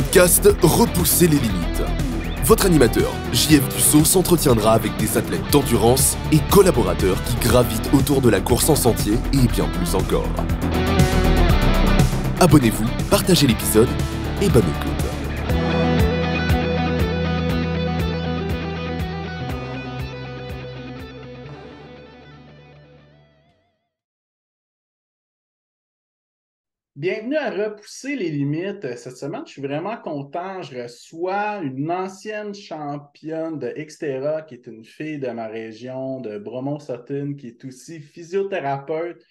podcast Repousser les limites. Votre animateur, JF Dussault, s'entretiendra avec des athlètes d'endurance et collaborateurs qui gravitent autour de la course en sentier et bien plus encore. Abonnez-vous, partagez l'épisode et bonne écoute. Bienvenue à Repousser les limites. Euh, cette semaine, je suis vraiment content. Je reçois une ancienne championne de Xterra, qui est une fille de ma région, de Bromont-Sutton, qui est aussi physiothérapeute,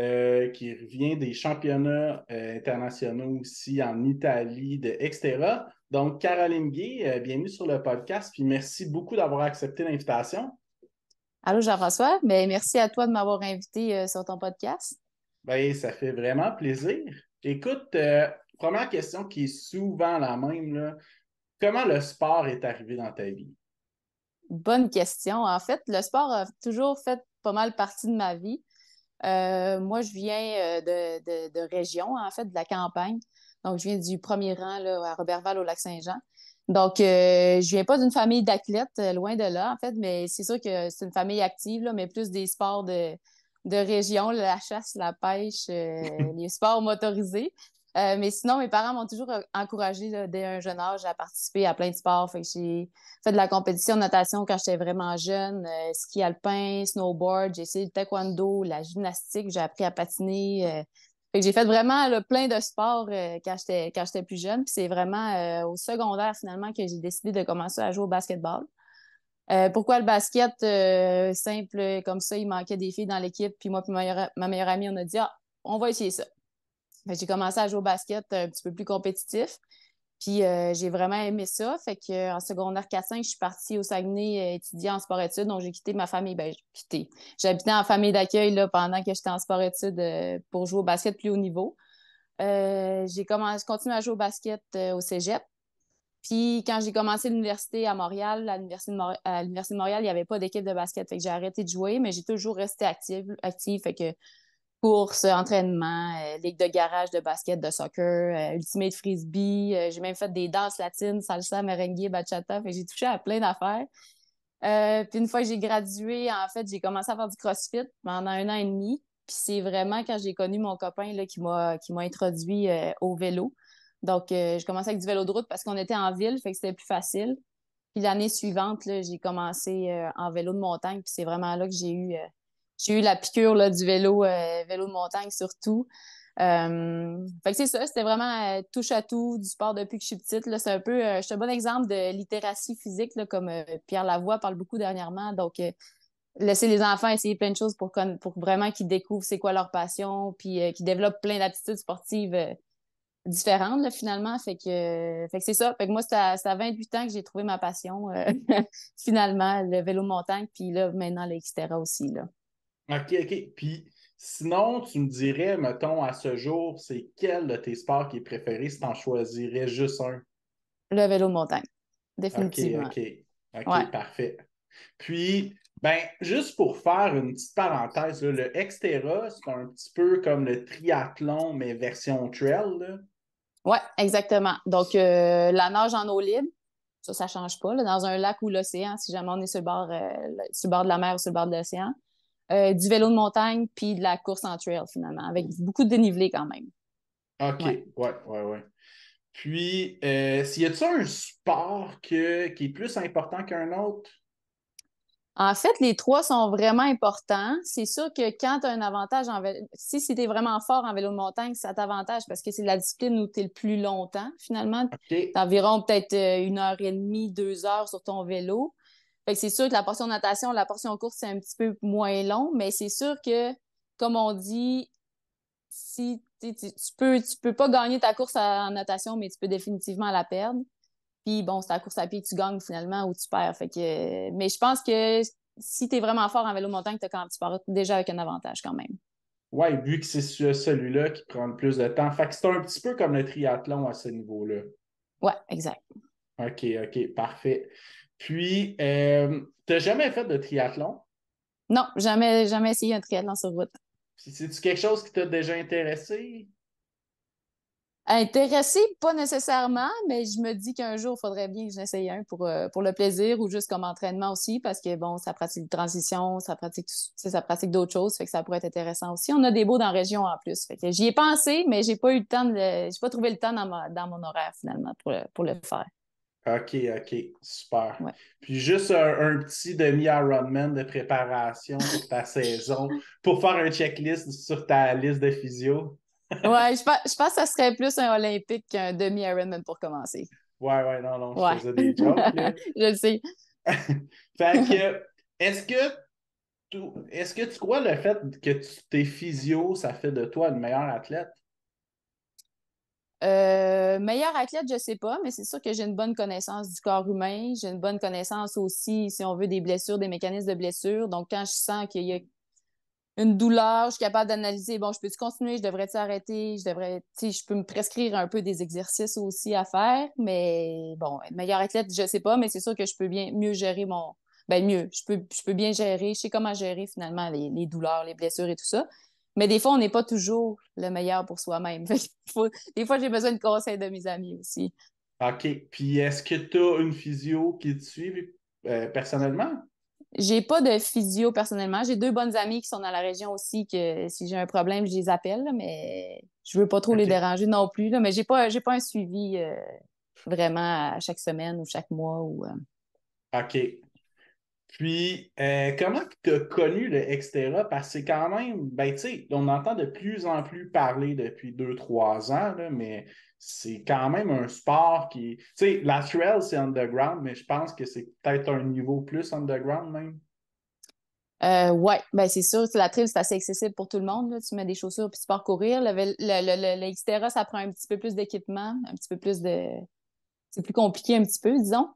euh, qui revient des championnats euh, internationaux aussi en Italie de Xterra. Donc, Caroline Guy, bienvenue sur le podcast, puis merci beaucoup d'avoir accepté l'invitation. Allô, Jean-François. Ben, merci à toi de m'avoir invité sur ton podcast. Bien, ça fait vraiment plaisir. Écoute, euh, première question qui est souvent la même, comment le sport est arrivé dans ta vie? Bonne question. En fait, le sport a toujours fait pas mal partie de ma vie. Euh, moi, je viens euh, de, région, en fait, de la campagne. Donc, je viens du premier rang là, à Robertval au Lac-Saint-Jean. Donc, je je viens pas d'une famille d'athlètes, loin de là, en fait, mais c'est sûr que c'est une famille active, mais plus des sports de, de région, la chasse, la pêche, euh, les sports motorisés. Euh, mais sinon, mes parents m'ont toujours euh, encouragé dès un jeune âge à participer à plein de sports. j'ai fait de la compétition de natation quand j'étais vraiment jeune, ski alpin, snowboard, j'ai essayé le taekwondo, la gymnastique, j'ai appris à patiner. j'ai fait vraiment plein de sports quand j'étais quand j'étais plus jeune. Puis c'est vraiment au secondaire finalement que j'ai décidé de commencer à jouer au basketball. Euh, pourquoi le basket euh, simple comme ça, il manquait des filles dans l'équipe, puis moi puis ma meilleure, amie, on a dit ah, on va essayer ça. j'ai commencé à jouer au basket un petit peu plus compétitif. Puis euh, j'ai vraiment aimé ça. Fait que en secondaire 4-5, je suis partie au Saguenay étudier en sport-études. Donc j'ai quitté ma famille. Ben, quitté. J'habitais en famille d'accueil là, pendant que j'étais en sport-études pour jouer au basket plus haut niveau. j'ai commencé, continué à jouer au basket au cégep. Puis quand j'ai commencé l'université à Montréal, à l'université de, Montréal, il n'y avait pas d'équipe de basket, fait que j'ai arrêté de jouer, mais j'ai toujours resté active, active, fait que course, entraînement, euh, ligue de garage de basket, de soccer, euh, ultimate frisbee. Euh, j'ai même fait des danses latines, salsa, merengue, bachata. Fait j'ai touché à plein d'affaires. puis une fois que j'ai gradué, en fait, j'ai commencé à faire du CrossFit pendant un an et demi. Puis c'est vraiment quand j'ai connu mon copain qui qui m'a introduit au vélo. Donc, euh, je commençais avec du vélo de route parce qu'on était en ville, fait que c'était plus facile. Puis l'année suivante, j'ai commencé euh, en vélo de montagne, puis c'est vraiment là que j'ai eu, euh, j'ai eu la piqûre du vélo, vélo de montagne surtout. fait que c'est ça, c'était vraiment touche à tout du sport depuis que je suis petite. C'est un peu, je suis un bon exemple de littératie physique, comme Pierre Lavoie parle beaucoup dernièrement. Donc, laisser les enfants essayer plein de choses pour, pour vraiment qu'ils découvrent c'est quoi leur passion, puis qu'ils développent plein d'attitudes sportives différente là, finalement. Euh, fait que, c'est ça. Fait que moi, ça à, 28 ans que j'ai trouvé ma passion, euh, finalement, le vélo montagne, puis là, maintenant, l'extéra aussi, là. OK, OK. Puis sinon, tu me dirais, mettons, à ce jour, c'est quel de tes sports qui est préféré si tu en choisirais juste un? Le vélo montagne, définitivement. OK, OK. parfait. Puis, ben, juste pour faire une petite parenthèse, le extéra c'est un petit peu comme le triathlon, mais version trail. Là. Oui, exactement. Donc, euh, la nage en eau libre, ça, ça change pas. dans un lac ou l'océan, si jamais on est sur le bord, euh, le bord de la mer ou sur le bord de l'océan. Euh, du vélo de montagne, puis de la course en trail, finalement, avec beaucoup de dénivelé quand même. OK, ouais, ouais, ouais. Puis, s'il y a t un sport qui est plus important qu'un autre? En fait, les trois sont vraiment importants. C'est sûr que quand tu as un avantage en si, tu es vraiment fort en vélo de montagne, ça t'avantage parce que c'est la discipline où tu es le plus longtemps, finalement. Tu environ peut-être euh, une heure et demie, deux heures sur ton vélo. c'est sûr que la portion natation, la portion course, c'est un petit peu moins long, mais c'est sûr que, comme on dit, si tu, tu, peux, tu peux pas gagner ta course en natation, mais tu peux définitivement la perdre. Puis bon, c'est la course à pied, tu gagnes finalement ou tu perds. mais je pense que si tu es vraiment fort en vélo montagne, as quand, tu pars déjà avec un avantage quand même. Oui, vu que c'est celui-là qui prend le plus de temps. Fait que c'est un petit peu comme le triathlon à ce niveau-là. Oui, exact. OK, OK, parfait. Puis, euh, tu n'as jamais fait de triathlon? Non, jamais, jamais essayé un triathlon sur route. C'est-tu quelque chose qui t'a déjà intéressé? Intéressé, pas nécessairement, mais je me dis qu'un jour, il faudrait bien que j'en essaye un pour, euh, pour le plaisir ou juste comme entraînement aussi, parce que bon, ça pratique de transition, ça pratique, ça pratique d'autres choses, fait que ça pourrait être intéressant aussi. On a des beaux dans la région en plus. Fait j'y ai pensé, mais j'ai pas eu le temps j'ai pas trouvé le temps dans, mon horaire finalement pour le, faire. OK, OK, super. Puis juste un, petit demi-Ironman de préparation pour ta saison, pour faire un checklist sur ta liste de physio ouais, je pense, je que ça serait plus un olympique qu'un demi-Ironman pour commencer. Ouais, ouais, non, non, je faisais des jokes. je le sais. fait que, est-ce que, est-ce que tu crois le fait que tu t'es physio, ça fait de toi le meilleur athlète? Euh, meilleur athlète, je ne sais pas, mais c'est sûr que j'ai une bonne connaissance du corps humain. J'ai une bonne connaissance aussi, si on veut, des blessures, des mécanismes de blessures. Donc, quand je sens qu'il y a une douleur, je suis capable d'analyser, bon, je peux-tu continuer, je devrais-tu je devrais, tu je peux me prescrire un peu des exercices aussi à faire, mais bon, meilleur athlète, je sais pas, mais c'est sûr que je peux bien mieux gérer mon, ben mieux, je peux, je peux bien gérer, je sais comment gérer finalement les, douleurs, les blessures et tout ça. Mais des fois, on n'est pas toujours le meilleur pour soi-même. Des fois, j'ai besoin de conseils de mes amis aussi. OK. Puis est-ce que tu as une physio qui te suit euh, personnellement? J'ai pas de physio personnellement. J'ai deux bonnes amies qui sont dans la région aussi que si j'ai un problème, je les appelle, mais je veux pas trop les déranger non plus. mais j'ai pas, j'ai pas un suivi euh, vraiment à chaque semaine ou chaque mois. Ou, euh. OK. Puis, euh, comment tu as connu le Extera? Parce que c'est quand même, ben, tu sais, on entend de plus en plus parler depuis deux, trois ans, mais c'est quand même un sport qui. Tu sais, la trail, c'est underground, mais je pense que c'est peut-être un niveau plus underground même. Euh, oui, ben c'est sûr. La trail, c'est assez accessible pour tout le monde. Tu mets des chaussures puis tu pars courir. Le, le, le, ça prend un petit peu plus d'équipement, un petit peu plus de. C'est plus compliqué un petit peu, disons.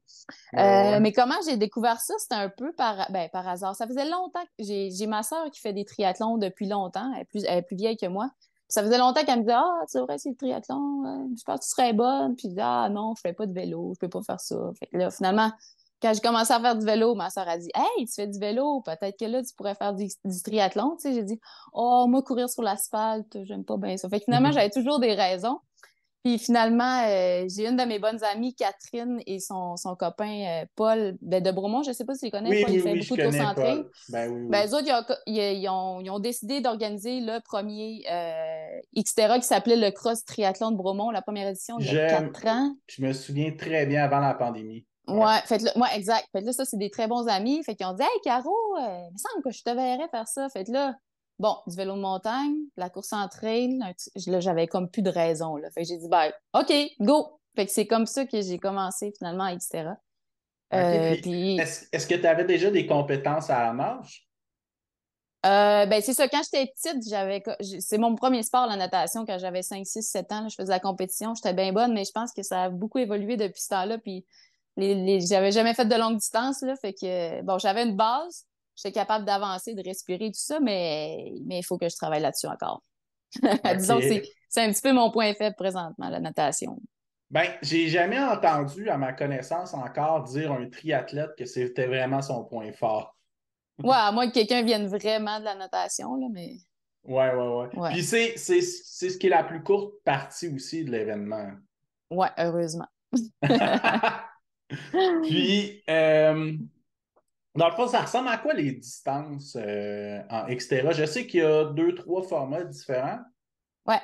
Euh, mais comment j'ai découvert ça? C'était un peu par, ben, hasard. Ça faisait longtemps que j'ai ma soeur qui fait des triathlons depuis longtemps. Elle plus, elle est plus vieille que moi ça faisait longtemps qu'elle me disait Ah, c'est vrai, c'est le triathlon, euh, je pense que tu serais bonne. Puis Ah, non, je ne fais pas de vélo, je ne peux pas faire ça. Fait là, finalement, quand j'ai commencé à faire du vélo, ma soeur a dit Hey, tu fais du vélo, peut-être que là, tu pourrais faire du, triathlon. j'ai dit Oh, moi, courir sur l'asphalte, j'aime pas bien ça. Fait finalement, mm-hmm. j'avais toujours des raisons. Puis finalement, euh, j'ai une de mes bonnes amies, Catherine, et son, copain euh, Paul ben, de Bromont, je ne sais pas si tu les connais, oui, beaucoup de Ben, oui, ben, eux autres, ils ont, ils ils ont décidé d'organiser le premier euh, Xterra qui s'appelait le Cross Triathlon de Bromont, la première édition il ans. Je me souviens très bien avant la pandémie. Ouais, faites fait là, exact. là, ça, c'est des très bons amis. Fait qu'ils ont dit Hey, Caro, euh, il me semble que je te verrais faire ça. Fait là, bon, du vélo de montagne, la course en trail, là, j'avais comme plus de raison. Là. Fait que j'ai dit, ben, OK, go! Fait que c'est comme ça que j'ai commencé finalement, etc. Euh, est-ce que tu avais déjà des compétences à la marche? Euh, ben c'est ça, quand j'étais petite, j'avais c'est mon premier sport, la natation, quand j'avais 5, 6, 7 ans, je faisais la compétition, j'étais bien bonne, mais je pense que ça a beaucoup évolué depuis ce temps-là, puis j'avais jamais fait de longue distance, là, fait que, bon, j'avais une base, je suis capable d'avancer, de respirer, tout ça, mais, mais il faut que je travaille là-dessus encore. Disons que c'est un petit peu mon point faible présentement, la natation. Ben, j'ai jamais entendu, à ma connaissance encore, dire un triathlète que c'était vraiment son point fort. ouais, à moins que quelqu'un vienne vraiment de la natation, là, mais. Ouais, ouais, ouais. Puis c'est ce qui est la plus courte partie aussi de l'événement. Ouais, heureusement. Puis, euh, dans le fond, ça ressemble à quoi les distances euh, en Xterra? Je sais qu'il y a deux, trois formats différents. Oui.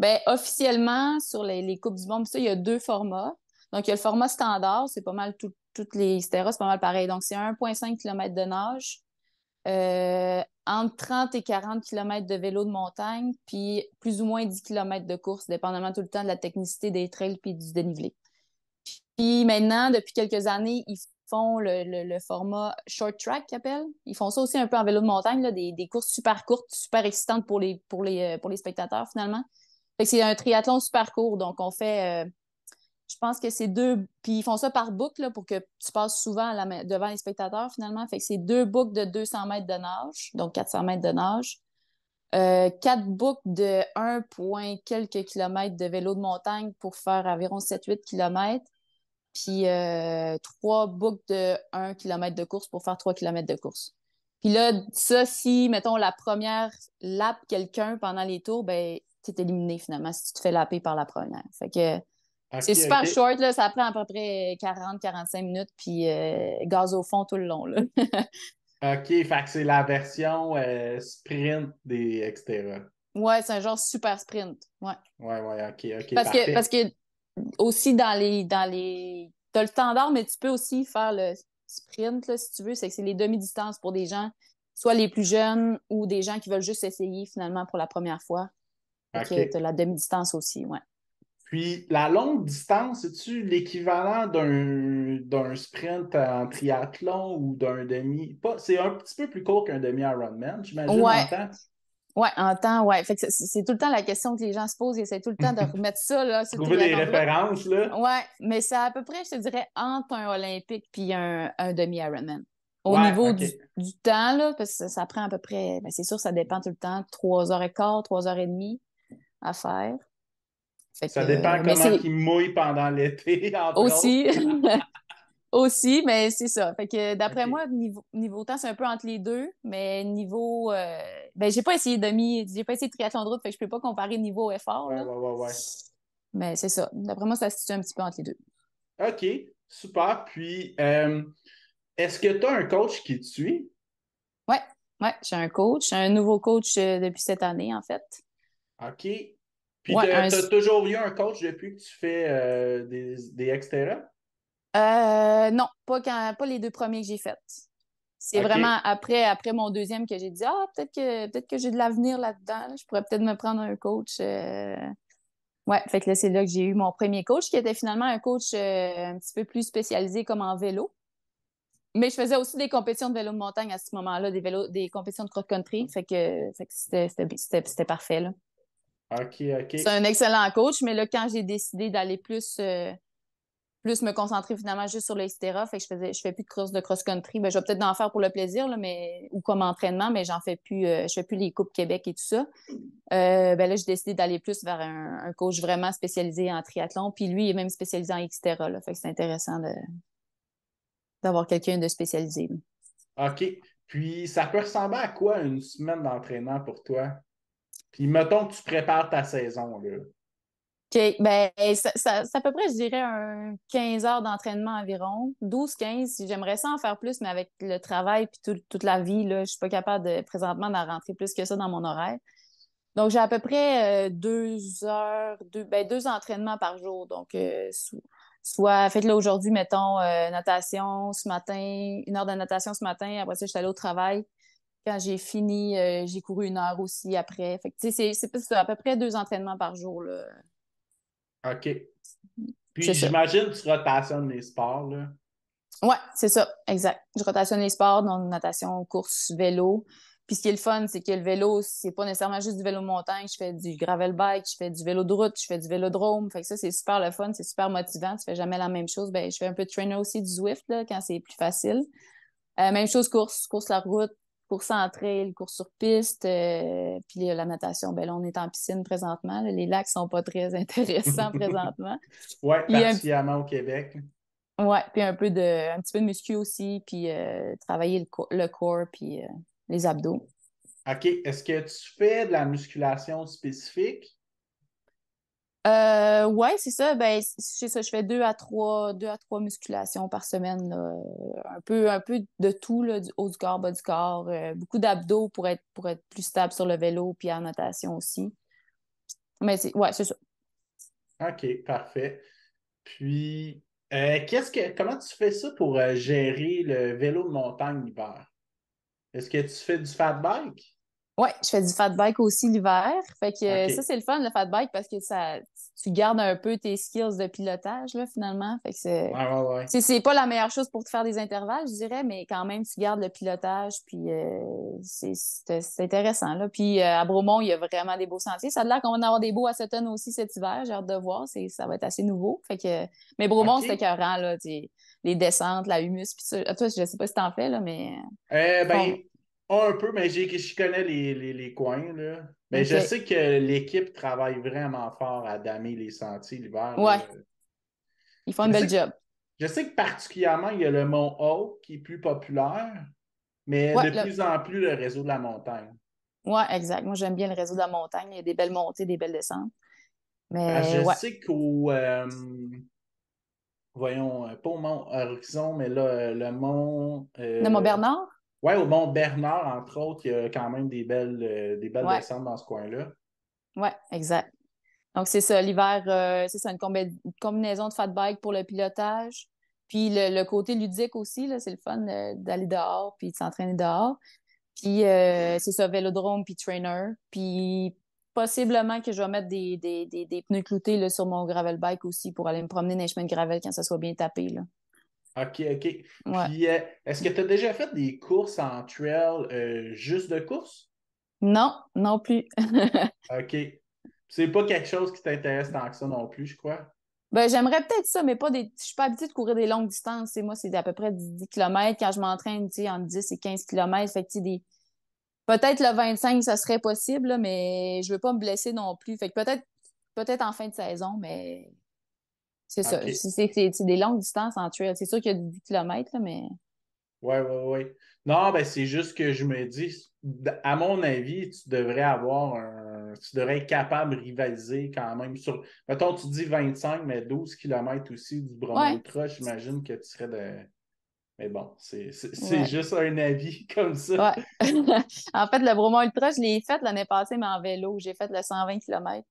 Bien, officiellement, sur les, les Coupes du Monde, ça, il y a deux formats. Donc, il y a le format standard, c'est pas mal toutes les Xterra, c'est pas mal pareil. Donc, c'est 1,5 km de nage, euh, entre 30 et 40 km de vélo de montagne, puis plus ou moins 10 km de course, dépendamment tout le temps de la technicité des trails puis du dénivelé. Puis maintenant, depuis quelques années, faut font le, format short track, qu'ils appellent. Ils font ça aussi un peu en vélo de montagne, des, courses super courtes, super excitantes pour les, euh, spectateurs, finalement. c'est un triathlon super court. Donc, on fait, euh, je pense que c'est deux. Puis ils font ça par boucle pour que tu passes souvent devant les spectateurs, finalement. Fait que c'est deux boucles de 200 mètres de nage, donc 400 mètres de nage. Euh, quatre boucles de 1, quelques kilomètres de vélo de montagne pour faire environ 7-8 kilomètres puis euh, trois boucles de 1 km de course pour faire 3 km de course. Puis là, ça, si, mettons, la première lap quelqu'un pendant les tours, ben, t'es éliminé finalement si tu te fais laper par la première. Fait que ah, c'est super short, là, ça prend à peu près 40-45 minutes, puis euh, gaz au fond tout le long. Là. OK, fait que c'est la version euh, sprint des etc. Ouais, c'est un genre super sprint. Ouais. Ouais, ouais, OK, OK. Parce parce que aussi dans les dans les t'as le standard mais tu peux aussi faire le sprint si tu veux c'est que c'est les demi-distances pour des gens soit les plus jeunes ou des gens qui veulent juste essayer finalement pour la première fois tu la demi-distance aussi ouais puis la longue distance, c'est-tu l'équivalent d'un sprint en triathlon ou d'un demi? C'est un petit peu plus court qu'un demi runman j'imagine. Oui, en temps, oui. c'est tout le temps la question que les gens se posent Ils essaient tout le temps de remettre ça. Là, Trouver des références, là. Oui, mais c'est à peu près, je te dirais, entre un Olympique et un, demi-Ironman. Au niveau du, temps, là, parce que ça, prend à peu près, ben c'est sûr, ça dépend tout le temps, Trois heures et quart, trois heures et demie à faire. ça dépend comment ils mouille pendant l'été. Aussi. Aussi, mais c'est ça. Fait que d'après moi, niveau, niveau temps, c'est un peu entre les deux, mais niveau. Euh, ben, j'ai pas essayé j'ai de triathlon de route, fait que je peux pas comparer niveau effort. Là. mais c'est ça. D'après moi, ça se situe un petit peu entre les deux. OK, super. Puis, euh, est-ce que tu as un coach qui te suit? Oui, ouais, j'ai un coach. J'ai un nouveau coach euh, depuis cette année, en fait. OK. Puis, tu as, toujours eu un coach depuis que tu fais des, des euh, non, pas, les deux premiers que j'ai faits. C'est vraiment après, mon deuxième que j'ai dit Ah, peut-être que, peut que j'ai de l'avenir là-dedans. Je pourrais peut-être me prendre un coach. Euh... Ouais, fait que là, c'est là que j'ai eu mon premier coach qui était finalement un coach euh, un petit peu plus spécialisé comme en vélo. Mais je faisais aussi des compétitions de vélo de montagne à ce moment-là, des compétitions de cross-country. Ah. Fait que, c'était parfait. OK, OK. C'est un excellent coach, mais là, quand j'ai décidé d'aller plus. Euh, plus me concentrer finalement juste sur les Fait je faisais, je fais plus de cross de cross-country. Ben, je vais peut-être en faire pour le plaisir, mais, ou comme entraînement, mais j'en fais plus, euh, je fais plus les Coupes Québec et tout ça. Euh, ben là, j'ai décidé d'aller plus vers un, coach vraiment spécialisé en triathlon. Puis lui, il est même spécialisé en XTERA. Là, fait que c'est intéressant d'avoir quelqu'un de spécialisé. OK. Puis ça peut ressembler à quoi une semaine d'entraînement pour toi? Puis mettons que tu prépares ta saison. Là. OK. Ben, ça, à peu près, je dirais, un 15 heures d'entraînement environ. 12-15. J'aimerais ça en faire plus, mais avec le travail et toute la vie, je ne suis pas capable de, présentement d'en rentrer plus que ça dans mon horaire. Donc, j'ai à peu près euh, deux heures, deux, ben, deux entraînements par jour. Donc, euh, soit, faites le aujourd'hui, mettons, euh, natation ce matin, une heure de natation ce matin. Après ça, je suis allée au travail. Quand j'ai fini, j'ai couru une heure aussi après. Fait que, tu c'est à peu près deux entraînements par jour, là OK. Puis j'imagine que tu rotationnes les sports, là. Oui, c'est ça, exact. Je rotationne les sports, donc natation, course, vélo. Puis ce qui est le fun, c'est que le vélo, c'est pas nécessairement juste du vélo montagne. Je fais du gravel bike, je fais du vélo de route, je fais du vélodrome. Fait que ça, c'est super le fun, c'est super motivant. Tu fais jamais la même chose. Ben, je fais un peu de trainer aussi du Zwift là, quand c'est plus facile. Euh, même chose, course, course la route, course en trail, sur piste, euh, puis la natation. Ben là, on est en piscine présentement. Les lacs sont pas très intéressants présentement. Oui, particulièrement au Québec. Oui, puis un peu de petit peu de muscu aussi, puis euh, travailler le, corps puis euh, les abdos. OK. Est-ce que tu fais de la musculation spécifique euh, ouais, c'est ça. Ben, c'est ça. Je fais deux à trois, deux à trois musculations par semaine. Un peu, un peu de tout, là, du haut du corps, bas du corps. Euh, beaucoup d'abdos pour être, pour être plus stable sur le vélo, puis en natation aussi. Mais c'est, ouais, c'est ça. OK, parfait. Puis, euh, qu'est-ce que, comment tu fais ça pour euh, gérer le vélo de montagne l'hiver? Est-ce que tu fais du fat bike? Oui, je fais du fat bike aussi l'hiver. Fait que ça, c'est le fun, le fat bike, parce que ça tu gardes un peu tes skills de pilotage, là, finalement. Fait que c'est. pas la meilleure chose pour te faire des intervalles, je dirais, mais quand même, tu gardes le pilotage, puis euh, c'est intéressant, là. Puis euh, à Bromont, il y a vraiment des beaux sentiers. Ça a l'air qu'on va en avoir des beaux à Sutton aussi cet hiver. J'ai hâte de voir. Ça va être assez nouveau. Fait que... Mais Bromont, c'est écœurant, Les descentes, la humus, puis ça. Ah, je sais pas si en fais, là, mais. Euh, ben, un peu, mais je connais les, coins. Mais je sais que l'équipe travaille vraiment fort à damer les sentiers l'hiver. Ouais. Ils font un bel job. Je sais que particulièrement, il y a le mont Haut qui est plus populaire, mais de plus en plus le réseau de la montagne. Oui, exactement. Moi, j'aime bien le réseau de la montagne. Il y a des belles montées, des belles descentes. Mais, ah, je sais qu'au. Euh, voyons, euh, pas au mont Horizon, mais là, euh, le mont. le mont Bernard? Oui, au Mont Bernard, entre autres, il y a quand même des belles, euh, des belles descentes dans ce coin-là. Oui, exact. Donc, c'est ça, l'hiver, euh, c'est ça, une, combinaison de fat bike pour le pilotage. Puis le, côté ludique aussi, c'est le fun euh, d'aller dehors puis de s'entraîner dehors. Puis c'est ça, vélodrome puis trainer. Puis possiblement que je vais mettre des, pneus cloutés là, sur mon gravel bike aussi pour aller me promener dans les chemins de gravel quand ça soit bien tapé. Là. OK, OK. Puis, euh, est-ce que tu as déjà fait des courses en trail euh, juste de course? Non, non plus. OK. C'est pas quelque chose qui t'intéresse tant ça non plus, je crois. Ben, j'aimerais peut-être ça, mais pas des. Je suis pas habituée de courir des longues distances. Et moi, c'est à peu près 10 km quand je m'entraîne, tu sais, entre 10 et 15 km. Fait que, des... Peut-être le 25, ça serait possible, mais je veux pas me blesser non plus. Fait que peut-être peut-être en fin de saison, mais c'est ça. C'est des longues distances en trail. C'est sûr qu'il y a 10 km, là, mais. Oui, oui, oui. Non, ben c'est juste que je me dis, à mon avis, tu devrais avoir un. Tu devrais être capable de rivaliser quand même sur. Mettons, tu dis 25, mais 12 km aussi du Bromo Ultra, j'imagine que tu serais de. Mais bon, c'est juste un avis comme ça. en fait, le Bromo Ultra, je l'ai fait l'année passée, mais en vélo. J'ai fait le 120 km.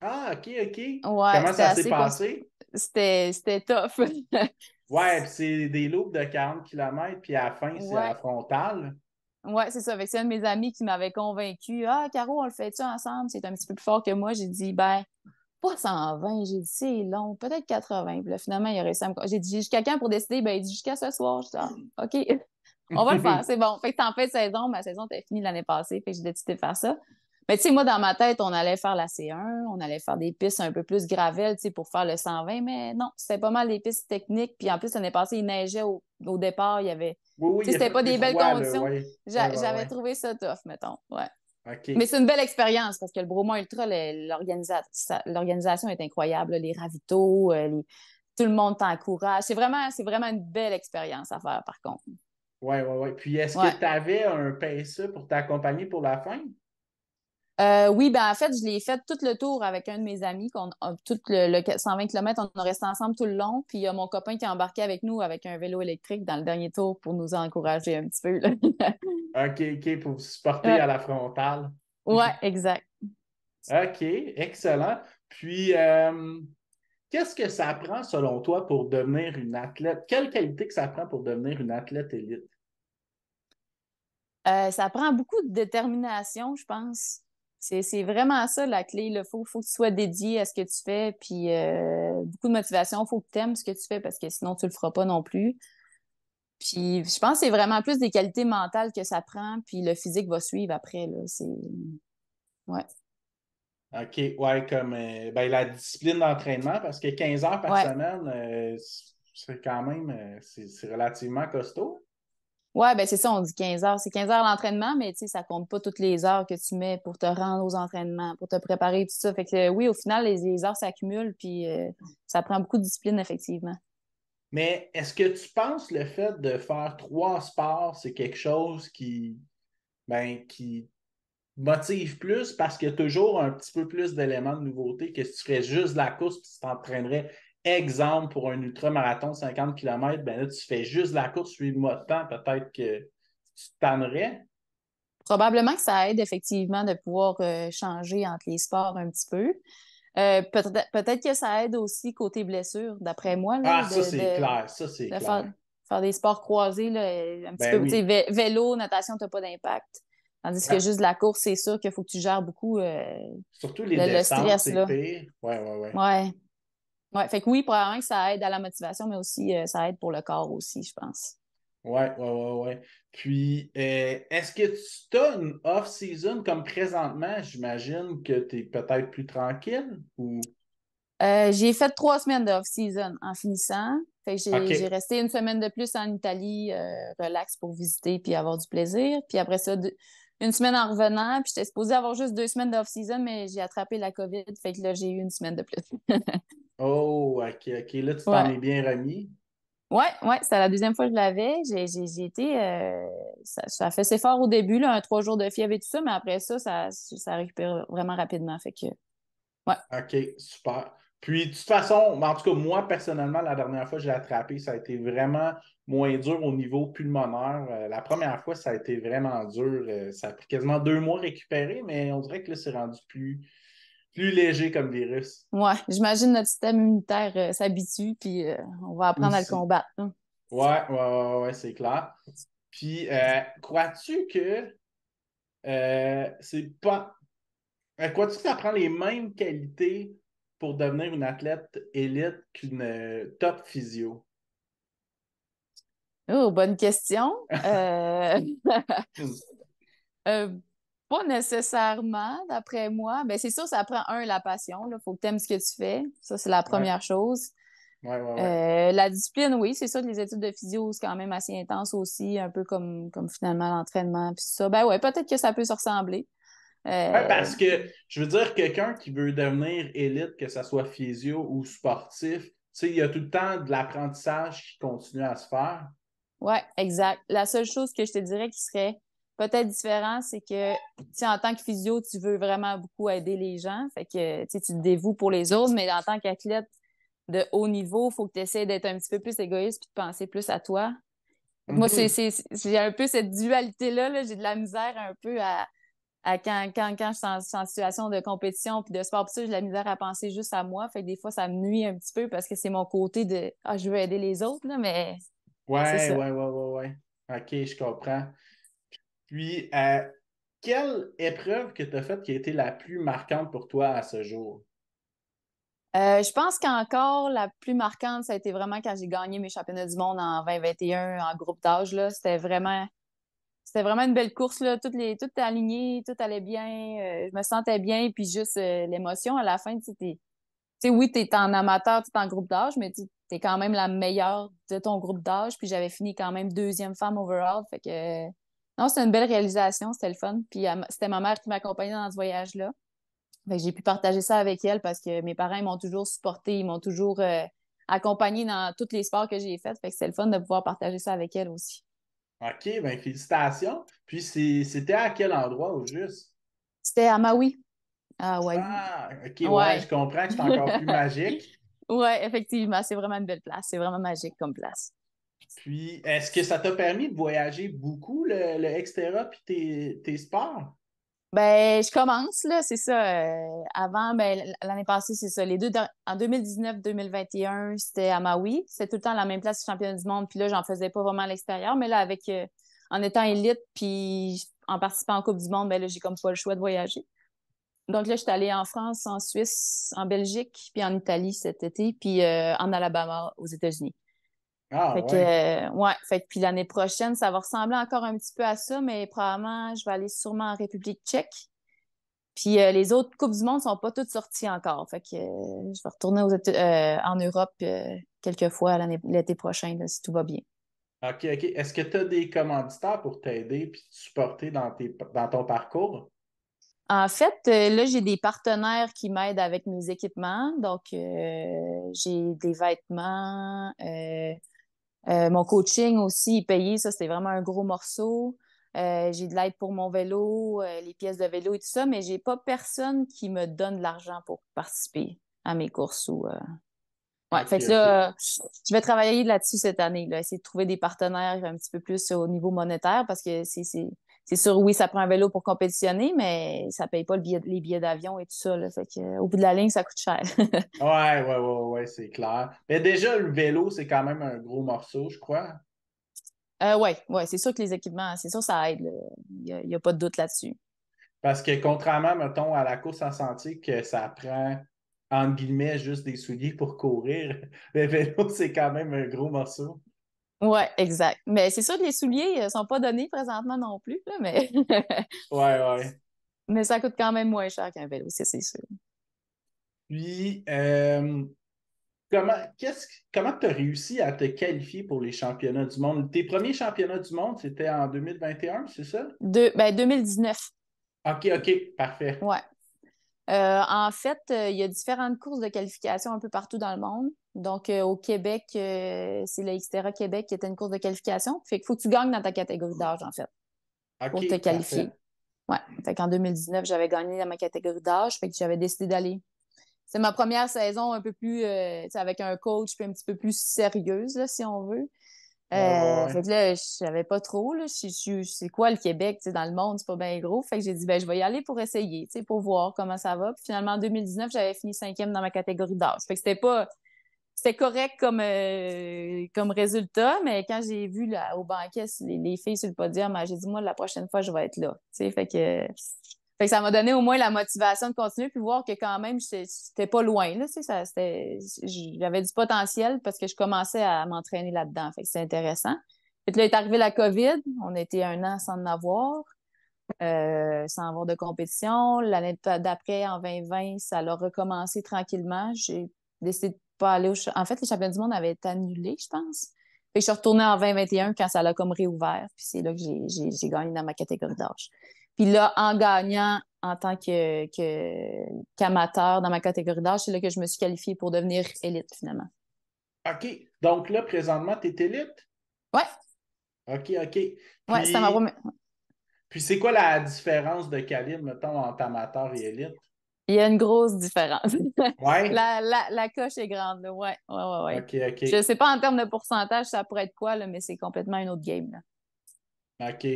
Ah, OK, OK. Comment ça s'est passé? c'était tough. ouais, puis c'est des loups de 40 km, puis à la fin, c'est la frontale. ouais c'est ça. C'est un de mes amis qui m'avait convaincu. Ah, Caro, on le fait-tu ensemble? C'est un petit peu plus fort que moi. J'ai dit, ben, pas 120. J'ai dit, c'est long, peut-être 80. Puis finalement, il y aurait ça. J'ai dit, jusqu'à quand pour décider? Ben, il dit, jusqu'à ce soir. Je dis, ah, OK, on va le faire, c'est bon. Fait que t'en fais saison. Ma saison était finie l'année passée. puis j'ai décidé de faire ça. Mais tu sais, moi, dans ma tête, on allait faire la C1, on allait faire des pistes un peu plus gravelles, tu sais, pour faire le 120, mais non, c'était pas mal les pistes techniques. Puis en plus, l'année passée, il neigeait au, départ, il y avait... Oui, c'était pas des belles conditions. J'avais trouvé ça tough, mettons, Mais c'est une belle expérience parce que le Bromont Ultra, l'organisation est incroyable. les ravitaux, euh, tout le monde t'encourage. C'est vraiment, vraiment une belle expérience à faire, par contre. Oui, oui, oui. Puis est-ce que tu avais un pinceau pour t'accompagner pour la fin? Euh, oui, ben en fait, je l'ai fait tout le tour avec un de mes amis. tout le, 120 km, on a resté ensemble tout le long. Puis il y a mon copain qui est embarqué avec nous avec un vélo électrique dans le dernier tour pour nous encourager un petit peu. OK, OK, pour vous supporter à la frontale. Oui, exact. OK, excellent. Puis, euh, qu'est-ce que ça prend selon toi pour devenir une athlète? Quelle qualité que ça prend pour devenir une athlète élite? Euh, ça prend beaucoup de détermination, je pense. C'est vraiment ça la clé. Il faut, faut que tu sois dédié à ce que tu fais. Puis euh, beaucoup de motivation. Il faut que tu aimes ce que tu fais parce que sinon, tu le feras pas non plus. Puis je pense que c'est vraiment plus des qualités mentales que ça prend. Puis le physique va suivre après. Là. Ouais. OK, ouais, comme euh, ben, la discipline d'entraînement, parce que 15 heures par semaine, euh, c'est quand même c'est relativement costaud. Oui, ben c'est ça, on dit 15 heures. C'est 15 heures l'entraînement, mais tu sais, ça compte pas toutes les heures que tu mets pour te rendre aux entraînements, pour te préparer, tout ça. Fait que euh, oui, au final, les, heures s'accumulent, puis euh, ça prend beaucoup de discipline, effectivement. Mais est-ce que tu penses le fait de faire trois sports, c'est quelque chose qui, ben, qui motive plus parce qu'il y a toujours un petit peu plus d'éléments de nouveauté que si tu ferais juste la course et tu t'entraînerais Exemple, pour un ultramarathon de 50 km, ben là, tu fais juste la course, 8 moi de temps, peut-être que tu tannerais. Probablement que ça aide effectivement de pouvoir euh, changer entre les sports un petit peu. Euh, peut-être, peut que ça aide aussi côté blessure, d'après moi. ah, ça, c'est clair. Ça, c'est Faire, des sports croisés, un petit ben peu. vélo, natation, tu n'as pas d'impact. Tandis que ah. juste la course, c'est sûr qu'il faut que tu gères beaucoup. Euh, Surtout les le, stress, Oui, oui, oui. Ouais, fait oui, probablement que ça aide à la motivation, mais aussi euh, ça aide pour le corps aussi, je pense. Oui, oui, oui, ouais. Puis, euh, est-ce que tu as une off-season comme présentement? J'imagine que tu es peut-être plus tranquille ou. Euh, j'ai fait trois semaines d'off-season en finissant. Fait j'ai, resté une semaine de plus en Italie, relax pour visiter puis avoir du plaisir. Puis après ça, une semaine en revenant, puis j'étais supposée avoir juste deux semaines d'off-season, mais j'ai attrapé la COVID, fait que là, j'ai eu une semaine de plus. oh, OK, OK. Là, tu t'en es bien remis. Oui, ouais, c'était la deuxième fois que je l'avais. J'ai, été. Euh, ça, fait ses fort au début, là, trois jours de fièvre et tout ça, mais après ça, ça, ça récupère vraiment rapidement. Fait que. OK, super. Puis, de toute façon, en tout cas, moi, personnellement, la dernière fois que j'ai attrapé, ça a été vraiment moins dur au niveau pulmonaire. Euh, la première fois, ça a été vraiment dur. Euh, ça a pris quasiment deux mois récupérer, mais on dirait que là, c'est rendu plus, plus léger comme virus. Oui, j'imagine notre système immunitaire euh, s'habitue, puis on va apprendre à le combattre. Hein. Oui, ouais, ouais, ouais c'est clair. Puis, crois-tu que c'est pas. Crois-tu que ça prend les mêmes qualités pour devenir une athlète élite qu'une euh, top physio? Oh, bonne question. Euh, euh, pas nécessairement, d'après moi. Mais c'est sûr, ça prend un, la passion. Il faut que tu aimes ce que tu fais. Ça, c'est la première chose. la discipline, oui, c'est sûr. Les études de physio, c'est quand même assez intense aussi, un peu comme, comme finalement l'entraînement. Puis ça, ben ouais, peut-être que ça peut se ressembler. Euh, parce que je veux dire, quelqu'un qui veut devenir élite, que ce soit physio ou sportif, il y a tout le temps de l'apprentissage qui continue à se faire. Oui, exact. La seule chose que je te dirais qui serait peut-être différent, c'est que en tant que physio, tu veux vraiment beaucoup aider les gens. Fait que tu te dévoues pour les autres, mais en tant qu'athlète de haut niveau, il faut que tu essaies d'être un petit peu plus égoïste et de penser plus à toi. Moi, mhm. j'ai un peu cette dualité -là, j'ai de la misère un peu à, quand, je suis en, situation de compétition puis de sport, puis ça, j'ai la misère à penser juste à moi. Fait des fois, ça me nuit un petit peu parce que c'est mon côté de Ah, je veux aider les autres, là, mais. Ouais, ouais, ouais, ouais, ouais. OK, je comprends. Puis, euh, quelle épreuve que tu as faite qui a été la plus marquante pour toi à ce jour? Euh, je pense qu'encore la plus marquante, ça a été vraiment quand j'ai gagné mes championnats du monde en 2021 en groupe d'âge. là. C'était vraiment c'était vraiment une belle course là, toutes les aligné, tout allait bien, euh, je me sentais bien puis juste euh, l'émotion à la fin, tu sais oui, tu es en amateur, tu es en groupe d'âge, mais tu es quand même la meilleure de ton groupe d'âge puis j'avais fini quand même deuxième femme overall, fait que non, c'est une belle réalisation, c'était le fun puis c'était ma mère qui m'accompagnait dans ce voyage là. j'ai pu partager ça avec elle parce que mes parents m'ont toujours supporté, ils m'ont toujours euh, accompagnée dans tous les sports que j'ai faits. Fait que c'est le fun de pouvoir partager ça avec elle aussi. OK, bien, félicitations. Puis c'était à quel endroit au juste? C'était à Maui. Ah ouais. ok, je comprends que c'est encore plus magique. Oui, effectivement, c'est vraiment une belle place. C'est vraiment magique comme place. Puis, est-ce que ça t'a permis de voyager beaucoup, le, le Xterra puis tes sports? Ben, je commence, là, c'est ça. Euh, avant, ben, l'année passée, c'est ça. Les deux, en 2019-2021, c'était à Maui. C'était tout le temps la même place du championnat du monde. Puis là, j'en faisais pas vraiment à l'extérieur. Mais là, avec, euh, en étant élite, puis en participant en Coupe du monde, ben là, j'ai comme pas le choix de voyager. Donc là, je suis allée en France, en Suisse, en Belgique, puis en Italie cet été, puis euh, en Alabama, aux États-Unis. Ah, Que, euh, Fait puis l'année prochaine, ça va ressembler encore un petit peu à ça, mais probablement, je vais aller sûrement en République tchèque. Puis euh, les autres Coupes du Monde sont pas toutes sorties encore. Fait que euh, je vais retourner en Europe quelques fois l'été prochain, si tout va bien. OK, OK. Est-ce que tu as des commanditaires pour t'aider et te supporter dans, dans ton parcours? En fait, là, j'ai des partenaires qui m'aident avec mes équipements. Donc, j'ai des vêtements, euh, mon coaching aussi, payé, ça, c'est vraiment un gros morceau. Euh, j'ai de l'aide pour mon vélo, euh, les pièces de vélo et tout ça, mais j'ai pas personne qui me donne de l'argent pour participer à mes courses ou. Ouais, fait que là, je vais travailler là-dessus cette année, là, essayer de trouver des partenaires un petit peu plus au niveau monétaire parce que c'est c'est sûr, oui, ça prend un vélo pour compétitionner, mais ça ne paye pas les billets d'avion et tout ça. Euh, au bout de la ligne, ça coûte cher. ouais, ouais, ouais, ouais, c'est clair. Mais déjà, le vélo, c'est quand même un gros morceau, je crois. Euh, oui, ouais, c'est sûr que les équipements, c'est sûr ça aide. Il n'y a, pas de doute là-dessus. Parce que contrairement, mettons, à la course en sentier, que ça prend, entre guillemets, juste des souliers pour courir, le vélo, c'est quand même un gros morceau. Oui, exact. Mais c'est sûr, que les souliers ne euh, sont pas donnés présentement non plus, mais. Mais ça coûte quand même moins cher qu'un vélo, c'est sûr. Puis, euh, comment qu'est-ce comment tu as réussi à te qualifier pour les championnats du monde? Tes premiers championnats du monde, c'était en 2021, c'est ça? De, ben, 2019. OK, OK, parfait. Ouais, euh, en fait, euh, il y a différentes courses de qualification un peu partout dans le monde. Donc, euh, au Québec, c'est la Xterra Québec qui était une course de qualification. Fait qu'il faut que tu gagnes dans ta catégorie d'âge, en fait, pour te qualifier. Ouais. Fait qu'en 2019, j'avais gagné dans ma catégorie d'âge. Fait que j'avais décidé d'aller. C'est ma première saison un peu plus, avec un coach un petit peu plus sérieuse, si on veut. Euh, fait là, je savais pas trop, là, je, c'est quoi le Québec, dans le monde, c'est pas bien gros. Fait que j'ai dit, ben, je vais y aller pour essayer, pour voir comment ça va. Puis finalement, en 2019, j'avais fini cinquième dans ma catégorie d'âge. Fait que c'était pas, c'était correct comme, euh, comme résultat, mais quand j'ai vu, là, au banquet, les, les filles sur le podium, ben, j'ai dit, moi, la prochaine fois, je vais être là, tu Fait que, fait ça m'a donné au moins la motivation de continuer puis voir que quand même, c'était pas loin. j'avais du potentiel parce que je commençais à m'entraîner là-dedans. Fait c'est intéressant. Puis là, est arrivé la COVID. On était un an sans en avoir, euh, sans avoir de compétition. L'année d'après, en 2020, ça a recommencé tranquillement. J'ai décidé de pas aller au... En fait, les championnats du monde avaient été annulés, je pense. et je suis retournée en 2021 quand ça l'a comme réouvert. Puis c'est là que j'ai gagné dans ma catégorie d'âge. Puis là, en gagnant en tant que, qu'amateur dans ma catégorie d'âge, c'est là que je me suis qualifiée pour devenir élite finalement. OK. Donc là, présentement, tu es élite? Oui. OK, OK. Puis... Oui, c'est ma première. Puis c'est quoi la différence de calibre, mettons, entre amateur et élite? Il y a une grosse différence. Ouais. la, coche est grande, là. Ouais, ouais, ouais, ouais. Je ne sais pas en termes de pourcentage, ça pourrait être quoi, là, mais c'est complètement une autre game. OK.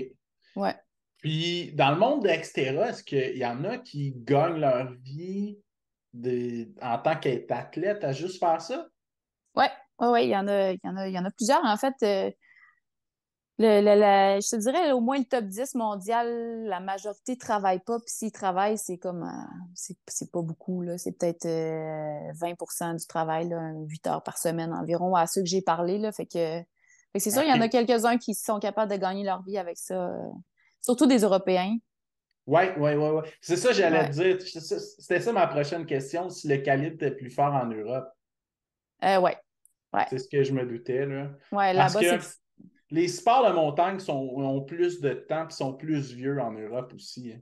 Ouais. Puis, dans le monde d'Extera, est-ce qu'il y en a qui gagnent leur vie en tant qu'athlète à juste faire ça? Oui, ouais, ouais, il, y en a, y en a plusieurs. En fait, euh, je te dirais au moins le top 10 mondial, la majorité ne travaille pas. Puis s'ils travaillent, c'est comme. Euh, c'est pas beaucoup. C'est peut-être 20 euh, du travail, là, 8 heures par semaine environ, à ceux que j'ai parlé. Là, fait que, c'est ah, sûr, il y en a quelques-uns qui sont capables de gagner leur vie avec ça surtout des Européens. Oui, oui, oui. Ouais. C'est ça j'allais dire. C'était ça ma prochaine question, si le calibre était plus fort en Europe. Euh, oui. C'est ce que je me doutais. Là. Ouais, là-bas, les sports de montagne ont plus de temps et sont plus vieux en Europe aussi. Hein.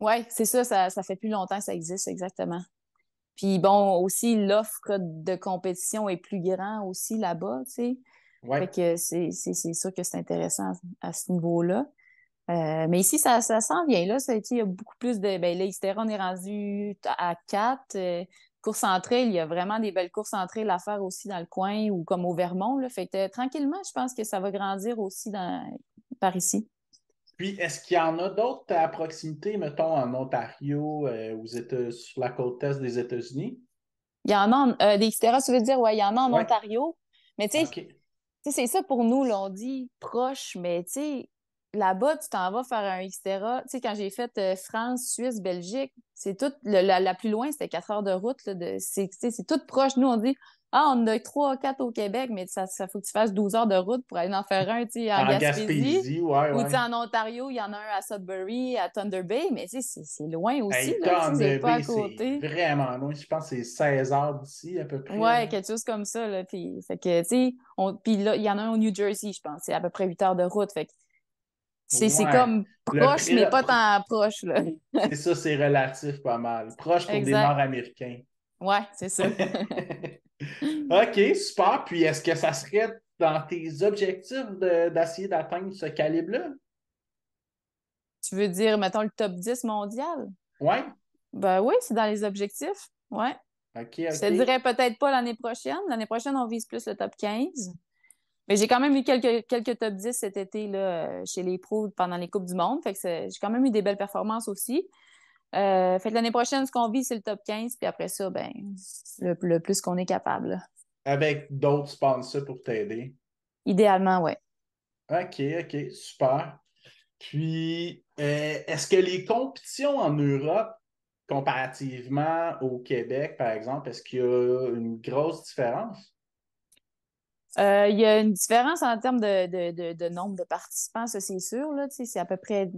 Oui, c'est ça, ça, fait plus longtemps que ça existe, exactement. Puis bon, aussi, l'offre de compétition est plus grande aussi là-bas, tu sais. Ouais. que c'est sûr que c'est intéressant à ce niveau-là. Euh, mais ici, ça, ça s'en vient. Là, ça, il y a beaucoup plus de. Ben, là, on est rendu à 4. Euh, courses course il y a vraiment des belles courses en à faire aussi dans le coin ou comme au Vermont. Là. Fait euh, tranquillement, je pense que ça va grandir aussi par ici. Puis, est-ce qu'il y en a d'autres à proximité, mettons, en Ontario, aux sur la côte est des États-Unis? Il y en a, tu veux dire, oui, il y en a en Ontario. Mais tu sais, c'est ça pour nous, l'on dit proche, mais tu sais, là-bas, tu t'en vas faire un etc. Tu sais, quand j'ai fait euh, France, Suisse, Belgique, c'est tout. Le, la, la, plus loin, c'était quatre heures de route. c'est, tout proche. Nous, on dit Ah, on a trois, quatre au Québec, mais ça, ça faut que tu fasses 12 heures de route pour aller en faire un, tu sais, en, Gaspésie. Gaspésie ouais, ouais. Ou en Ontario, il y en a un à Sudbury, à Thunder Bay, mais tu sais, c'est, loin aussi. Hey, là, Thunder pas à côté. C'est vraiment loin. Je pense que c'est 16 heures d'ici, à peu près. Ouais, quelque chose comme ça. Là. Puis, fait que, tu sais, on... puis là, il y en a un au New Jersey, je pense. C'est à peu près 8 heures de route. Fait c'est comme proche, mais pas tant proche. Là. c'est ça, c'est relatif pas mal. Proche pour des Nord-Américains. Ouais, c'est ça. OK, super. Puis est-ce que ça serait dans tes objectifs d'essayer d'atteindre ce calibre-là? Tu veux dire, mettons, le top 10 mondial? Oui. Ben oui, c'est dans les objectifs. ouais. OK, OK. Je peut-être pas l'année prochaine. L'année prochaine, on vise plus le top 15. Mais j'ai quand même eu quelques, quelques top 10 cet été là, euh, chez les pros pendant les Coupes du Monde. Fait que j'ai quand même eu des belles performances aussi. Euh, fait que l'année prochaine, ce qu'on vit, c'est le top 15, puis après ça, ben, le, plus qu'on est capable. Avec d'autres sponsors pour t'aider? Idéalement, oui. OK, OK, super. Puis, euh, est-ce que les compétitions en Europe, comparativement au Québec, par exemple, est-ce qu'il y a une grosse différence? Euh, il y a une différence en termes de, nombre de participants, ça c'est sûr. C'est à peu près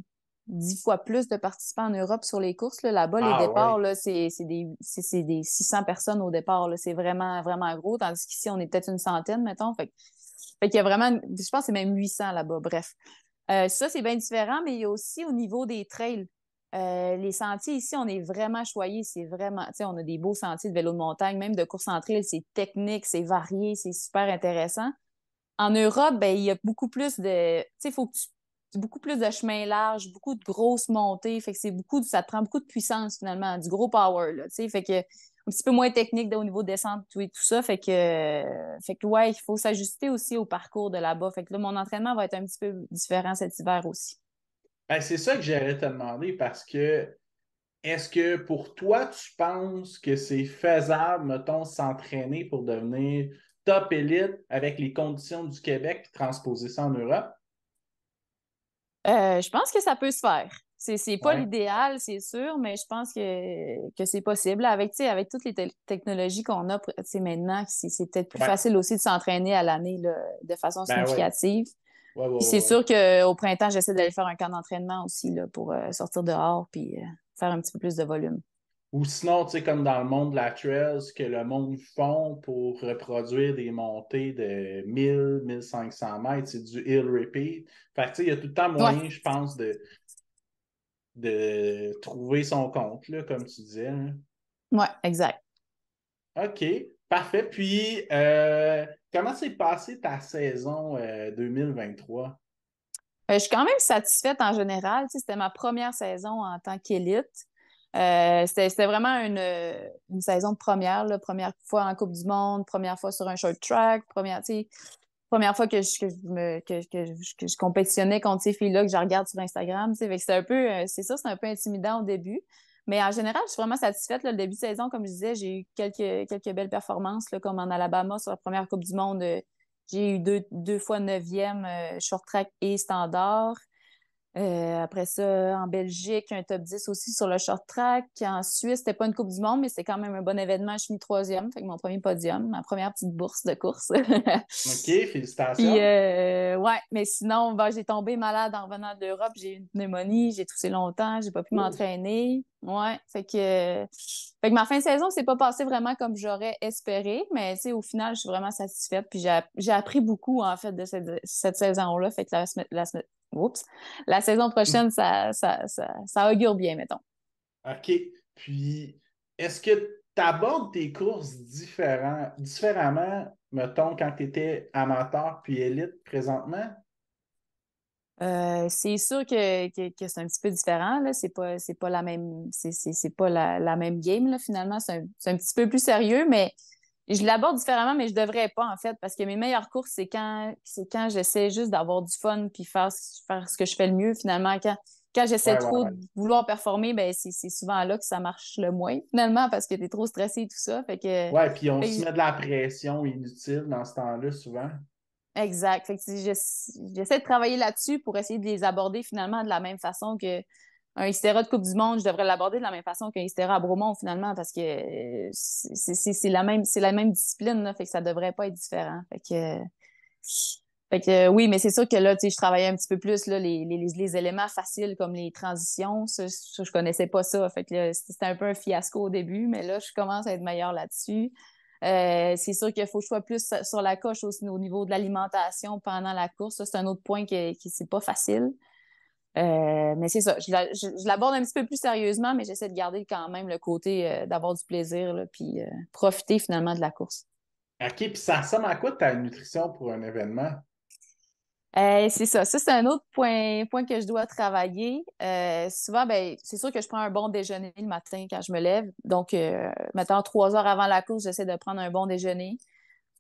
dix fois plus de participants en Europe sur les courses. Là-bas, les ah, départs, c'est des, 600 personnes au départ. C'est vraiment, vraiment gros. Tandis qu'ici, on est peut-être une centaine, mettons. Fait, y a vraiment, je pense c'est même 800 là-bas. Bref. Euh, ça, c'est bien différent, mais il y a aussi au niveau des trails. Euh, les sentiers ici, on est vraiment choyés. C'est vraiment, on a des beaux sentiers de vélo de montagne, même de course en C'est technique, c'est varié, c'est super intéressant. En Europe, ben, il y a beaucoup plus de, tu sais, faut que tu beaucoup plus de chemins larges, beaucoup de grosses montées. Fait que c'est beaucoup, de, ça te prend beaucoup de puissance finalement, du gros power là. fait que un petit peu moins technique au niveau des descente et tout ça. Fait que, fait que ouais, il faut s'ajuster aussi au parcours de là-bas. Fait que là, mon entraînement va être un petit peu différent cet hiver aussi. Ben, c'est ça que j'allais te demander parce que est-ce que pour toi, tu penses que c'est faisable, mettons, s'entraîner pour devenir top élite avec les conditions du Québec et transposer ça en Europe? Euh, je pense que ça peut se faire. C'est, pas l'idéal, c'est sûr, mais je pense que, que c'est possible. Avec, avec toutes les technologies qu'on a maintenant, c'est, peut-être plus facile aussi de s'entraîner à l'année de façon ben significative c'est sûr qu'au printemps, j'essaie d'aller faire un camp d'entraînement aussi là, pour euh, sortir dehors puis euh, faire un petit peu plus de volume. Ou sinon, tu sais, comme dans le monde de la trail, ce que le monde font pour reproduire des montées de 1000, 1500 mètres, c'est du hill repeat. Fait tu il y a tout le temps moyen, je pense, de, de trouver son compte, comme tu disais. Hein. Oui, exact. OK, parfait. Puis, euh, Comment s'est passée ta saison 2023? Euh, euh, je suis quand même satisfaite en général. c'était ma première saison en tant qu'élite. Euh, c'était vraiment une, saison de première, première fois en Coupe du Monde, première fois sur un short track, première, première fois que je, que, compétitionnais contre ces filles-là que je regarde sur Instagram. c'est un peu, c'est ça, c'est un peu intimidant au début. Mais en général, je suis vraiment satisfaite. le début de saison, comme je disais, j'ai eu quelques, quelques belles performances, là, comme en Alabama sur la première Coupe du Monde. Euh, j'ai eu deux, deux fois neuvième euh, short track et standard. Euh, après ça, en Belgique, un top 10 aussi sur le short track. En Suisse, c'était pas une Coupe du Monde, mais c'était quand même un bon événement. Je suis mis troisième, fait mon premier podium, ma première petite bourse de course. OK, félicitations. Puis, euh, ouais, mais sinon, ben, j'ai tombé malade en revenant d'Europe. J'ai eu une pneumonie, j'ai toussé longtemps, j'ai pas pu m'entraîner. Ouais, fait que, fait que ma fin de saison c'est pas passé vraiment comme j'aurais espéré, mais au final, je suis vraiment satisfaite. Puis j'ai appris beaucoup, en fait, de cette, cette saison-là. Fait que la, semaine Oups. La saison prochaine, ça, ça, augure bien, mettons. OK. Puis, est-ce que tu abordes tes courses différemment, mettons, quand tu étais amateur puis élite présentement? Euh, c'est sûr que, c'est un petit peu différent. C'est pas, pas la même c'est, pas la, même game là, finalement. C'est un, petit peu plus sérieux, mais je l'aborde différemment, mais je devrais pas, en fait, parce que mes meilleures courses, c'est quand, c'est quand j'essaie juste d'avoir du fun puis faire, faire ce que je fais le mieux, finalement. Quand, quand j'essaie trop de vouloir performer, ben c'est souvent là que ça marche le moins, finalement, parce que tu es trop stressé et tout ça. Fait que, ouais, puis on se met de la pression inutile dans ce temps-là, souvent. Exact. j'essaie de travailler là-dessus pour essayer de les aborder finalement de la même façon que un hystéra de Coupe du Monde, je devrais l'aborder de la même façon qu'un hystéra à Bromont, finalement, parce que euh, c'est la même discipline, ça fait ça devrait pas être différent. Fait que, euh, oui, mais c'est sûr que là, je travaillais un petit peu plus les, éléments faciles comme les transitions, Je ne je connaissais pas ça. Fait c'était un peu un fiasco au début, mais là, je commence à être meilleure là-dessus. Euh, c'est sûr qu'il faut que je sois plus sur la coche aussi au niveau de l'alimentation pendant la course. c'est un autre point qui, qui pas facile. Euh, mais c'est ça, je, l'aborde un petit peu plus sérieusement, mais j'essaie de garder quand même le côté euh, d'avoir du plaisir, là, puis euh, profiter finalement de la course. OK, puis ça ressemble à quoi ta nutrition pour un événement? c'est ça. Ça, c'est un autre point, point que je dois travailler. souvent, ben, c'est sûr que je prends un bon déjeuner le matin quand je me lève. Donc, maintenant, trois heures avant la course, j'essaie de prendre un bon déjeuner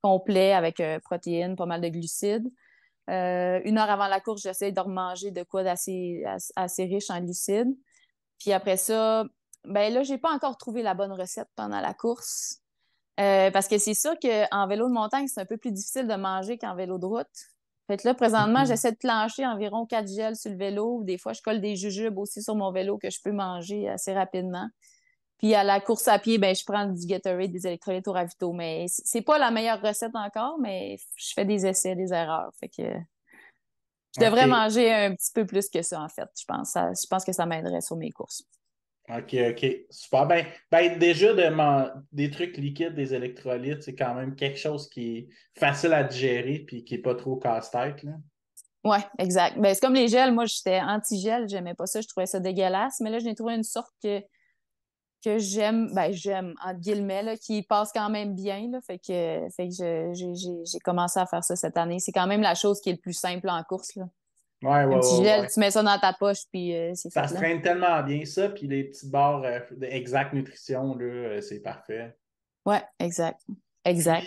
complet avec protéines, pas mal de glucides. Euh, une heure avant la course, j'essaie de remanger de quoi d'assez assez riche en glucides. Puis après ça, ben là, j'ai pas encore trouvé la bonne recette pendant la course. Euh, parce que c'est sûr qu'en vélo de montagne, c'est un peu plus difficile de manger qu'en vélo de route. Fait que là, présentement, mm-hmm. j'essaie de plancher environ quatre gels sur le vélo. Des fois, je colle des jujubes aussi sur mon vélo que je peux manger assez rapidement. Puis à la course à pied, ben, je prends du Gatorade, des électrolytes au ravito. Mais c'est pas la meilleure recette encore, mais je fais des essais, des erreurs. Fait que je devrais manger un petit peu plus que ça, en fait. Je pense, je pense que ça m'aiderait sur mes courses. OK, OK. Super. Ben, ben déjà, des trucs liquides, des électrolytes, c'est quand même quelque chose qui est facile à digérer puis qui n'est pas trop casse-tête. Oui, exact. Ben, c'est comme les gels. Moi, j'étais anti-gel. J'aimais pas ça. Je trouvais ça dégueulasse. Mais là, j'ai trouvé une sorte que que j'aime, ben j'aime, entre guillemets, qui passe quand même bien. Là, fait que, fait j'ai commencé à faire ça cette année. C'est quand même la chose qui est le plus simple en course. Là. Ouais, ouais, tu mets ça dans ta poche, puis euh, c'est Ça se traîne tellement bien, ça, puis les petits barres euh, d'exact nutrition, euh, c'est parfait. Ouais, exact. Exact.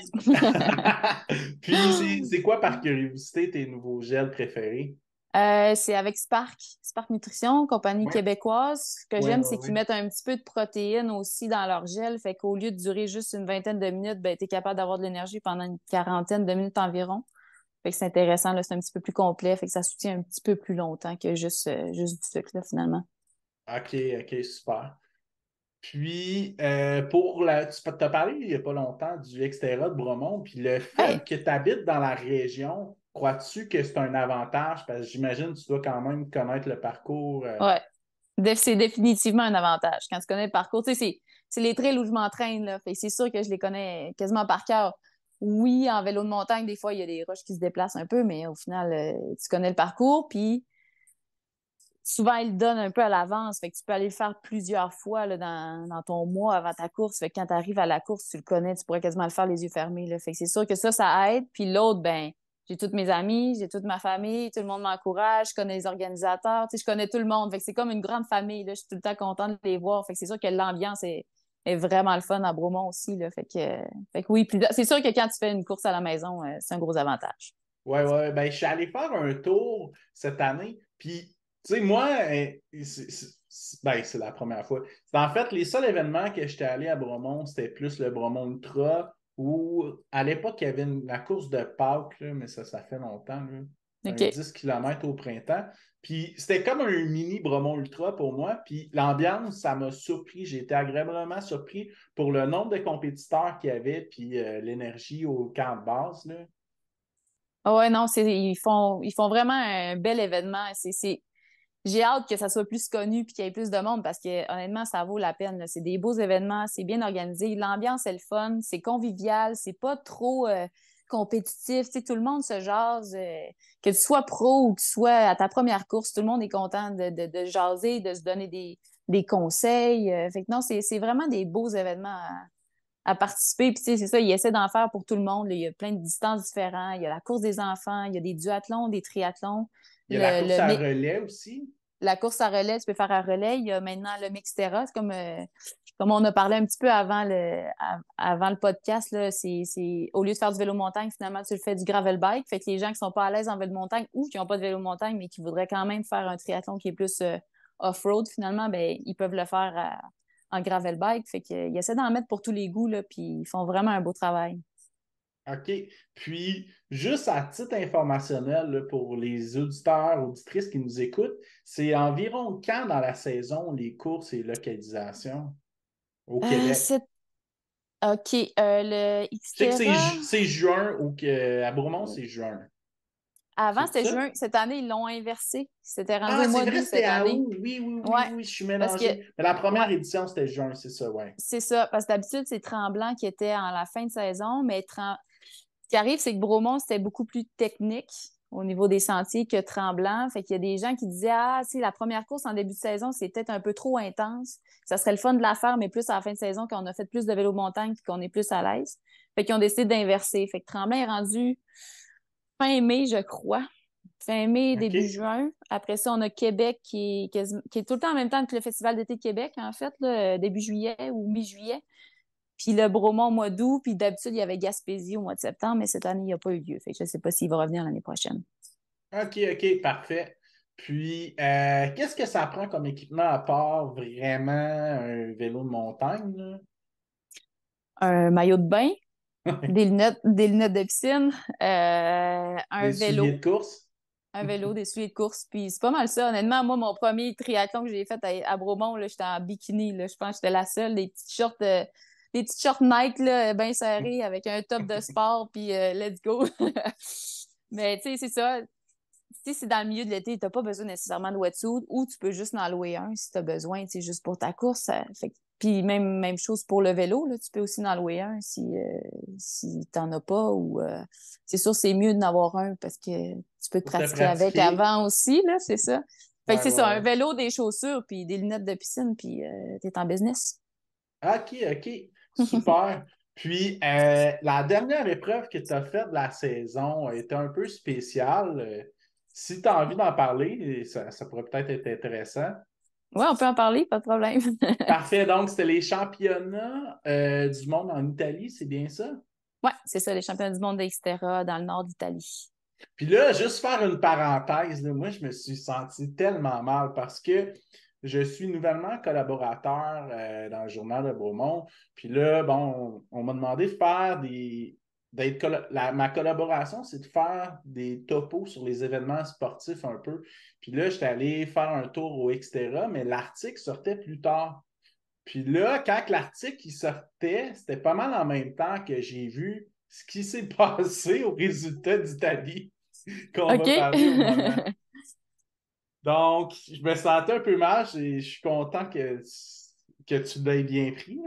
puis, c'est quoi, par curiosité, tes nouveaux gels préférés? Euh, c'est avec Spark, Spark Nutrition, compagnie québécoise. Ce que j'aime, c'est qu'ils mettent un petit peu de protéines aussi dans leur gel. Fait qu'au lieu de durer juste une vingtaine de minutes, ben, tu es capable d'avoir de l'énergie pendant une quarantaine de minutes environ. Fait c'est intéressant, c'est un petit peu plus complet. Fait que ça soutient un petit peu plus longtemps que juste, euh, juste du sucre, finalement. OK, OK, super. Puis, euh, pour la, tu peux parlé il n'y a pas longtemps du XTERRA de Bromont, puis le fait que tu habites dans la région, Crois-tu que c'est un avantage? Parce que j'imagine que tu dois quand même connaître le parcours. Euh. Oui, c'est définitivement un avantage. Quand tu connais le parcours, tu sais, c'est les trails où je m'entraîne. C'est sûr que je les connais quasiment par cœur. Oui, en vélo de montagne, des fois, il y a des roches qui se déplacent un peu, mais au final, euh, tu connais le parcours. Puis souvent, ils donne donnent un peu à l'avance. Fait que tu peux aller le faire plusieurs fois dans, ton mois avant ta course. Fait que quand tu arrives à la course, tu le connais, tu pourrais quasiment le faire les yeux fermés. Là. Fait c'est sûr que ça, ça aide. Puis l'autre, ben, j'ai toutes mes amis, j'ai toute ma famille, tout le monde m'encourage, je connais les organisateurs, je connais tout le monde. Fait c'est comme une grande famille, Je suis tout le temps contente de les voir. c'est sûr que l'ambiance est, vraiment le fun à Bromont aussi, là. Fait que, oui, c'est sûr que quand tu fais une course à la maison, euh, c'est un gros avantage. Oui, oui. Ben, je suis allé faire un tour cette année, puis, tu sais, moi, euh, ben, c'est la première fois. En fait, les seuls événements que j'étais allé à Bromont, c'était plus le Bromont Ultra, où à l'époque, il y avait la course de Pâques, mais ça, ça fait longtemps, 10 km au printemps. Puis c'était comme un mini Bromont Ultra pour moi. Puis l'ambiance, ça m'a surpris. J'ai été agréablement surpris pour le nombre de compétiteurs qu'il y avait, puis euh, l'énergie au camp de base. Là. Ah ouais, non, ils font, ils font vraiment un bel événement. C'est j'ai hâte que ça soit plus connu puis qu'il y ait plus de monde parce que honnêtement, ça vaut la peine. C'est des beaux événements, c'est bien organisé, l'ambiance est le fun, c'est convivial, c'est pas trop euh, compétitif. tout le monde se jase, euh, que tu sois pro ou que tu sois à ta première course, tout le monde est content de, de, jaser, de se donner des, conseils. Euh. fait que non, c'est vraiment des beaux événements à, participer. Puis c'est ça, il essaie d'en faire pour tout le monde. Il y a plein de distances différentes. Il y a la course des enfants, il y a des duathlons, des triathlons. Il y a la course à relais aussi. La course à relais, tu peux faire à relais. Il y a maintenant le Mixterra. C'est comme, euh, comme on a parlé un petit peu avant le, avant le podcast. c'est, au lieu de faire du vélo montagne, finalement, tu le fais du gravel bike. Fait que les gens qui sont pas à l'aise en vélo montagne ou qui n'ont pas de vélo montagne, mais qui voudraient quand même faire un triathlon qui est plus euh, off-road, finalement, ben, ils peuvent le faire en gravel bike. Fait euh, essaient d'en mettre pour tous les goûts, puis ils font vraiment un beau travail. OK. Puis, juste à titre informationnel, pour les auditeurs, auditrices qui nous écoutent, c'est environ quand dans la saison les courses et localisations au euh, Québec? OK. Euh, le c'est juin ou que à Bourmont, c'est juin. Avant, c'était juin. Cette année, ils l'ont inversé. C'était rendu ah, à année. Oui, oui, oui, oui, je suis mélangé. Que... Mais la première édition, c'était juin, c'est ça, oui. C'est ça, parce que d'habitude, c'est Tremblant qui était en la fin de saison, mais Tremblant. Ce qui arrive, c'est que Bromont, c'était beaucoup plus technique au niveau des sentiers que Tremblant. Fait qu'il y a des gens qui disaient Ah, si la première course en début de saison, c'était peut-être un peu trop intense. Ça serait le fun de la faire, mais plus à fin de saison, quand on a fait plus de vélo montagne qu'on est plus à l'aise. Fait qu'ils ont décidé d'inverser. Fait que Tremblant est rendu fin mai, je crois. Fin mai, début juin. Après ça, on a Québec qui est, tout le temps en même temps que le Festival d'été de Québec, en fait, le début juillet ou mi-juillet. Puis le Bromont au mois d'août, puis d'habitude, il y avait Gaspésie au mois de septembre, mais cette année, il n'y a pas eu lieu. Fait je ne sais pas s'il va revenir l'année prochaine. OK, OK, parfait. Puis, euh, qu'est-ce que ça prend comme équipement à part vraiment un vélo de montagne? Un maillot de bain, des, lunettes, de piscine, euh, un des vélo. de course? un vélo, des souliers de course. Puis c'est pas mal ça. Honnêtement, moi, mon premier triathlon que j'ai fait à, Bromont, Bromont, j'étais en bikini. Là. Je pense que j'étais la seule. Des petites shorts, euh, des petites shorts Nike là, euh, bien mm. serrées avec un top de sport, puis euh, let's go. Mais tu sais, c'est ça. Si c'est dans le milieu de l'été, tu n'as pas besoin nécessairement de wetsuit ou tu peux juste en louer un si tu as besoin, tu juste pour ta course. Euh, puis même, même chose pour le vélo, là, tu peux aussi en louer un si, si t'en as pas. ou C'est sûr, c'est mieux d'en avoir un parce que tu peux te pratiquer, avec avant aussi, là, c'est ça. Fait c'est ça, un vélo, des chaussures, puis des lunettes de piscine, puis tu es en business. Ah, OK, OK. Super. Puis, euh, la dernière épreuve que tu as faite de la saison était un peu spéciale. Euh, si tu as envie d'en parler, ça, pourrait peut-être être intéressant. Oui, on peut en parler, pas de problème. Parfait. Donc, c'était les championnats euh, du monde en Italie, c'est bien ça? Oui, c'est ça, les championnats du monde etc. dans le nord d'Italie. Puis là, juste faire une parenthèse, moi, je me suis senti tellement mal parce que je suis nouvellement collaborateur euh, dans le journal de Beaumont. Puis là, bon, on, m'a demandé de faire des. ma collaboration, c'est de faire des topos sur les événements sportifs un peu. Puis là, j'étais allé faire un tour au Xterra, mais l'article sortait plus tard. Puis là, quand l'article sortait, c'était pas mal en même temps que j'ai vu ce qui s'est passé au résultat d'Italie qu'on va parler au donc, je me sentais un peu mal et je suis content que, que tu l'aies bien pris.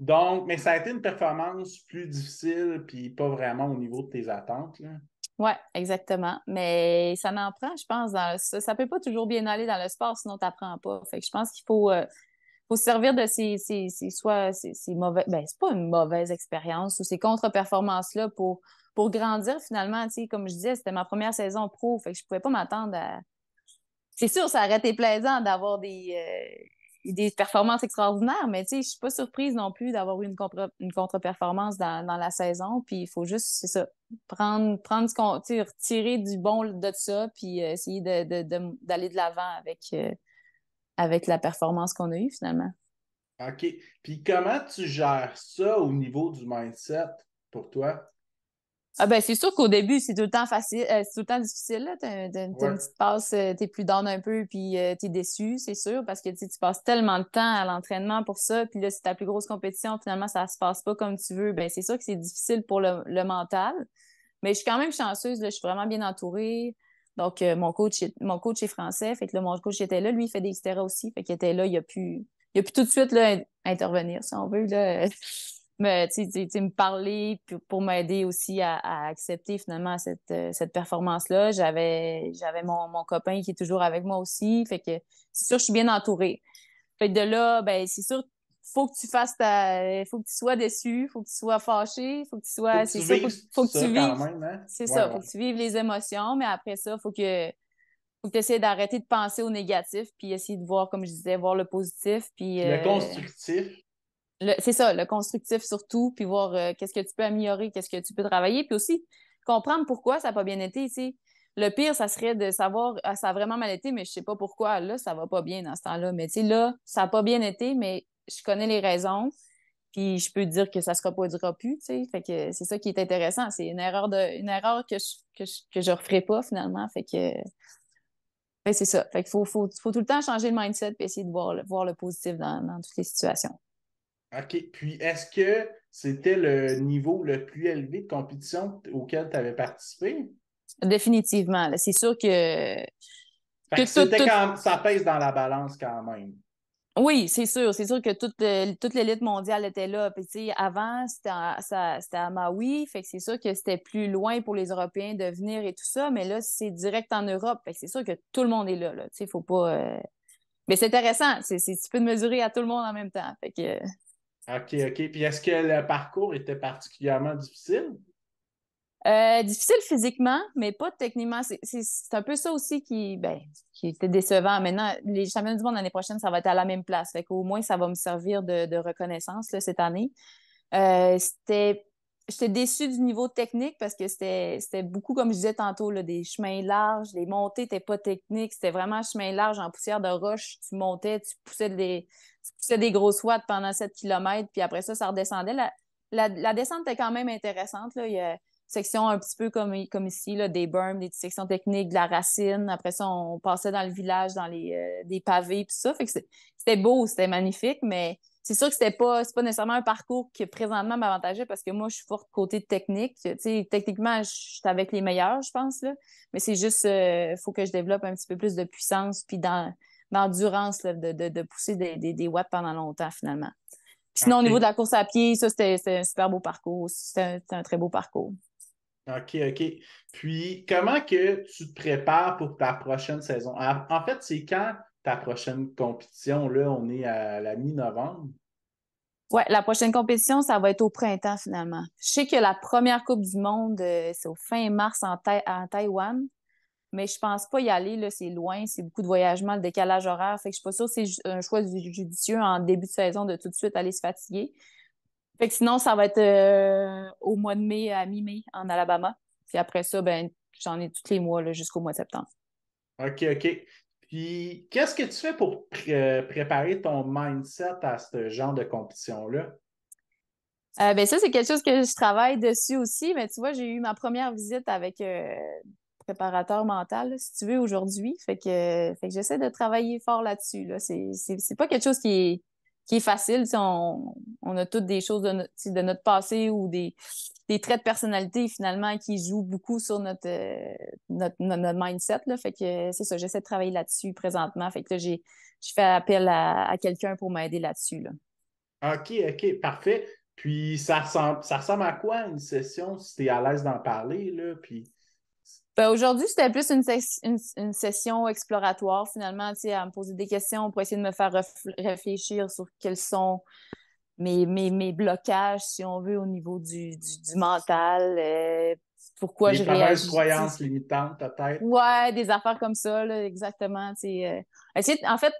Donc, mais ça a été une performance plus difficile, puis pas vraiment au niveau de tes attentes. Oui, exactement. Mais ça m'en prend, je pense. ça, ne peut pas toujours bien aller dans le sport, sinon tu n'apprends pas. Fait que je pense qu'il euh, faut, se servir de ces, ces, ces soit Ben, c'est pas une mauvaise expérience ou ces contre-performances-là pour, grandir finalement. comme je disais, c'était ma première saison pro. Fait que je pouvais pas m'attendre à c'est sûr, ça aurait été plaisant d'avoir des, euh, performances extraordinaires, mais je ne suis pas surprise non plus d'avoir eu une, contre-performance dans, la saison. Puis il faut juste, c'est ça, prendre, prendre ce qu'on, retirer du bon de ça, puis euh, essayer d'aller de, l'avant avec, euh, avec la performance qu'on a eue finalement. OK. Puis comment tu gères ça au niveau du mindset pour toi? Ah ben c'est sûr qu'au début, c'est tout le temps facile, euh, c'est tout le temps difficile. Tu T'as, une petite passe, euh, t'es plus down un peu, puis euh, tu es déçu, c'est sûr, parce que tu passes tellement de temps à l'entraînement pour ça, puis là, c'est ta plus grosse compétition, finalement, ça se passe pas comme tu veux. Ben c'est sûr que c'est difficile pour le, mental. Mais je suis quand même chanceuse, je suis vraiment bien entourée. Donc, mon coach est, mon coach est français, fait que mon coach était là, lui, il fait des extérieurs aussi, fait qu'il était là, il a pu, il a pu tout de suite là, intervenir, si on veut. Là. me, me parler pour, m'aider aussi à, accepter finalement euh, cette, performance-là. J'avais, j'avais mon, mon, copain qui est toujours avec moi aussi. Fait que c'est sûr, je suis bien entourée. Fait de là, ben, c'est sûr, faut que tu fasses ta. faut que tu sois déçu, faut que tu sois fâché, faut que tu sois. C'est ça, faut, faut, que tu vives. Hein? C'est ça, tu vives les émotions, mais après ça, il faut que tu essaies d'arrêter de penser au négatif, puis essayer de voir, comme je disais, voir le positif. Puis, le euh, constructif, c'est ça, le constructif surtout, puis voir euh, qu'est-ce que tu peux améliorer, qu'est-ce que tu peux travailler, puis aussi comprendre pourquoi ça n'a pas bien été. ici Le pire, ça serait de savoir, ah, ça a vraiment mal été, mais je ne sais pas pourquoi. Là, ça ne va pas bien dans ce temps-là. Mais là, ça n'a pas bien été, mais je connais les raisons, puis je peux dire que ça se reproduira plus. Fait que c'est ça qui est intéressant. C'est une erreur de une erreur que je, que je, referai pas finalement. Fait que ben, c'est ça. Fait faut, faut, tout le temps changer le mindset et essayer de voir le, positif dans toutes les situations. OK. Puis est-ce que c'était le niveau le plus élevé de compétition auquel tu avais participé? Définitivement. C'est sûr que. Ça pèse dans la balance quand même. Oui, c'est sûr. C'est sûr que toute, toute l'élite mondiale était là. Puis, avant, c'était à, Maui. Fait que c'est sûr que c'était plus loin pour les Européens de venir et tout ça. Mais là, c'est direct en Europe. Fait c'est sûr que tout le monde est là. là. Tu faut pas. Euh, mais c'est intéressant. C'est tu peux te mesurer à tout le monde en même temps. Fait que. OK, OK. Puis est-ce que le parcours était particulièrement difficile? Euh, difficile physiquement, mais pas techniquement. C'est un peu ça aussi qui, ben, qui était décevant. Maintenant, les championnats du monde l'année prochaine, ça va être à la même place. Fait au moins, ça va me servir de, reconnaissance cette année. Euh, j'étais déçu du niveau technique parce que c'était beaucoup, comme je disais tantôt, là, des chemins larges. Les montées n'étaient pas techniques. C'était vraiment chemin large en poussière de roche. Tu montais, tu poussais des, c'était des grosses watts pendant 7 km, puis après ça, ça redescendait. La, descente était quand même intéressante. Là. Il y a une section un petit peu comme, comme ici, là, des berms, des sections techniques, de la racine. Après ça, on passait dans le village, dans les euh, des pavés, puis ça. Fait que c'était beau, c'était magnifique, mais c'est sûr que c'était pas, pas nécessairement un parcours qui présentement m'avantageait parce que moi, je suis forte côté technique. techniquement, je suis avec les meilleurs, je pense. Là. Mais c'est juste, il euh, faut que je développe un petit peu plus de puissance, puis dans d'endurance de, pousser des, watts pendant longtemps, finalement. sinon, au niveau de la course à pied, ça, c'était un super beau parcours. C'était un, très beau parcours. OK, OK. Puis, comment que tu te prépares pour ta prochaine saison? En fait, c'est quand ta prochaine compétition? Là, on est à la mi-novembre. Oui, la prochaine compétition, ça va être au printemps, finalement. Je sais que la première Coupe du Monde, euh, c'est au fin mars en, en Taïwan mais je pense pas y aller, là, c'est loin, c'est beaucoup de voyagement, le décalage horaire, c'est que je suis pas sûre que c'est un choix judicieux en début de saison de tout de suite aller se fatiguer. Fait que sinon, ça va être euh, au mois de mai, à mi-mai, en Alabama. Puis après ça, ben, j'en ai tous les mois jusqu'au mois de septembre. OK, OK. Puis qu'est-ce que tu fais pour euh, préparer ton mindset à ce genre de compétition-là? Euh, ben ça, c'est quelque chose que je travaille dessus aussi. Mais tu vois, j'ai eu ma première visite avec préparateur mental, si tu veux, aujourd'hui. Fait que, que j'essaie de travailler fort là-dessus. Là. C'est pas quelque chose qui est, qui est facile. On, on, a toutes des choses de, notre passé ou des, traits de personnalité finalement qui jouent beaucoup sur notre, euh, notre, mindset. Là. Fait que c'est ça, j'essaie de travailler là-dessus présentement. Fait que j'ai je fais appel à, quelqu'un pour m'aider là-dessus. Là. OK, OK, parfait. Puis ça ressemble, ça ressemble à quoi une session si tu es à l'aise d'en parler? Là, puis... Ben, aujourd'hui, c'était plus une, une, session exploratoire, finalement, à me poser des questions pour essayer de me faire réfléchir sur quels sont mes, mes, blocages, si on veut, au niveau du, du, mental, euh, pourquoi je réagis. Des croyances limitantes, peut-être. Ouais, des affaires comme ça, là, exactement. Euh. en fait,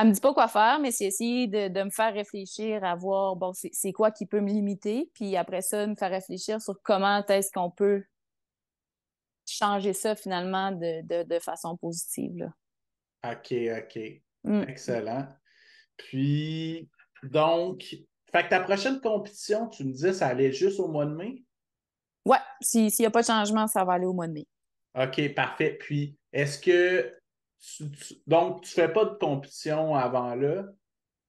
elle me dit pas quoi faire, mais c'est essayer de, de, me faire réfléchir à voir, bon, c'est quoi qui peut me limiter, puis après ça, me faire réfléchir sur comment est-ce qu'on peut changer ça finalement de, façon positive. Là. OK, OK. Mm. Excellent. Puis, donc, fait que ta prochaine compétition, tu me dis, ça allait juste au mois de mai? Oui, s'il n'y a pas de changement, ça va aller au mois de mai. OK, parfait. Puis, est-ce que. donc, tu ne fais pas de compétition avant là?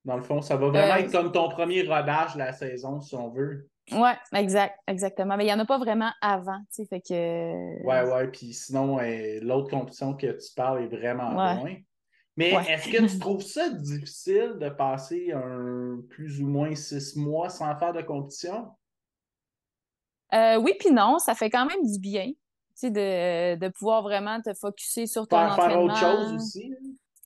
Dans le fond, ça va vraiment euh, être comme ton premier rodage de la saison, si on veut. Oui, exact, exactement. Mais il n'y en a pas vraiment avant, tu sais, fait que... puis sinon, euh, l'autre compétition que tu parles est vraiment loin. Mais est-ce que tu trouves ça difficile de passer un plus ou moins six mois sans faire de compétition? Euh, oui, puis non, ça fait quand même du bien, tu sais, de, pouvoir vraiment te focusser sur ton faire, entraînement. Faire autre chose aussi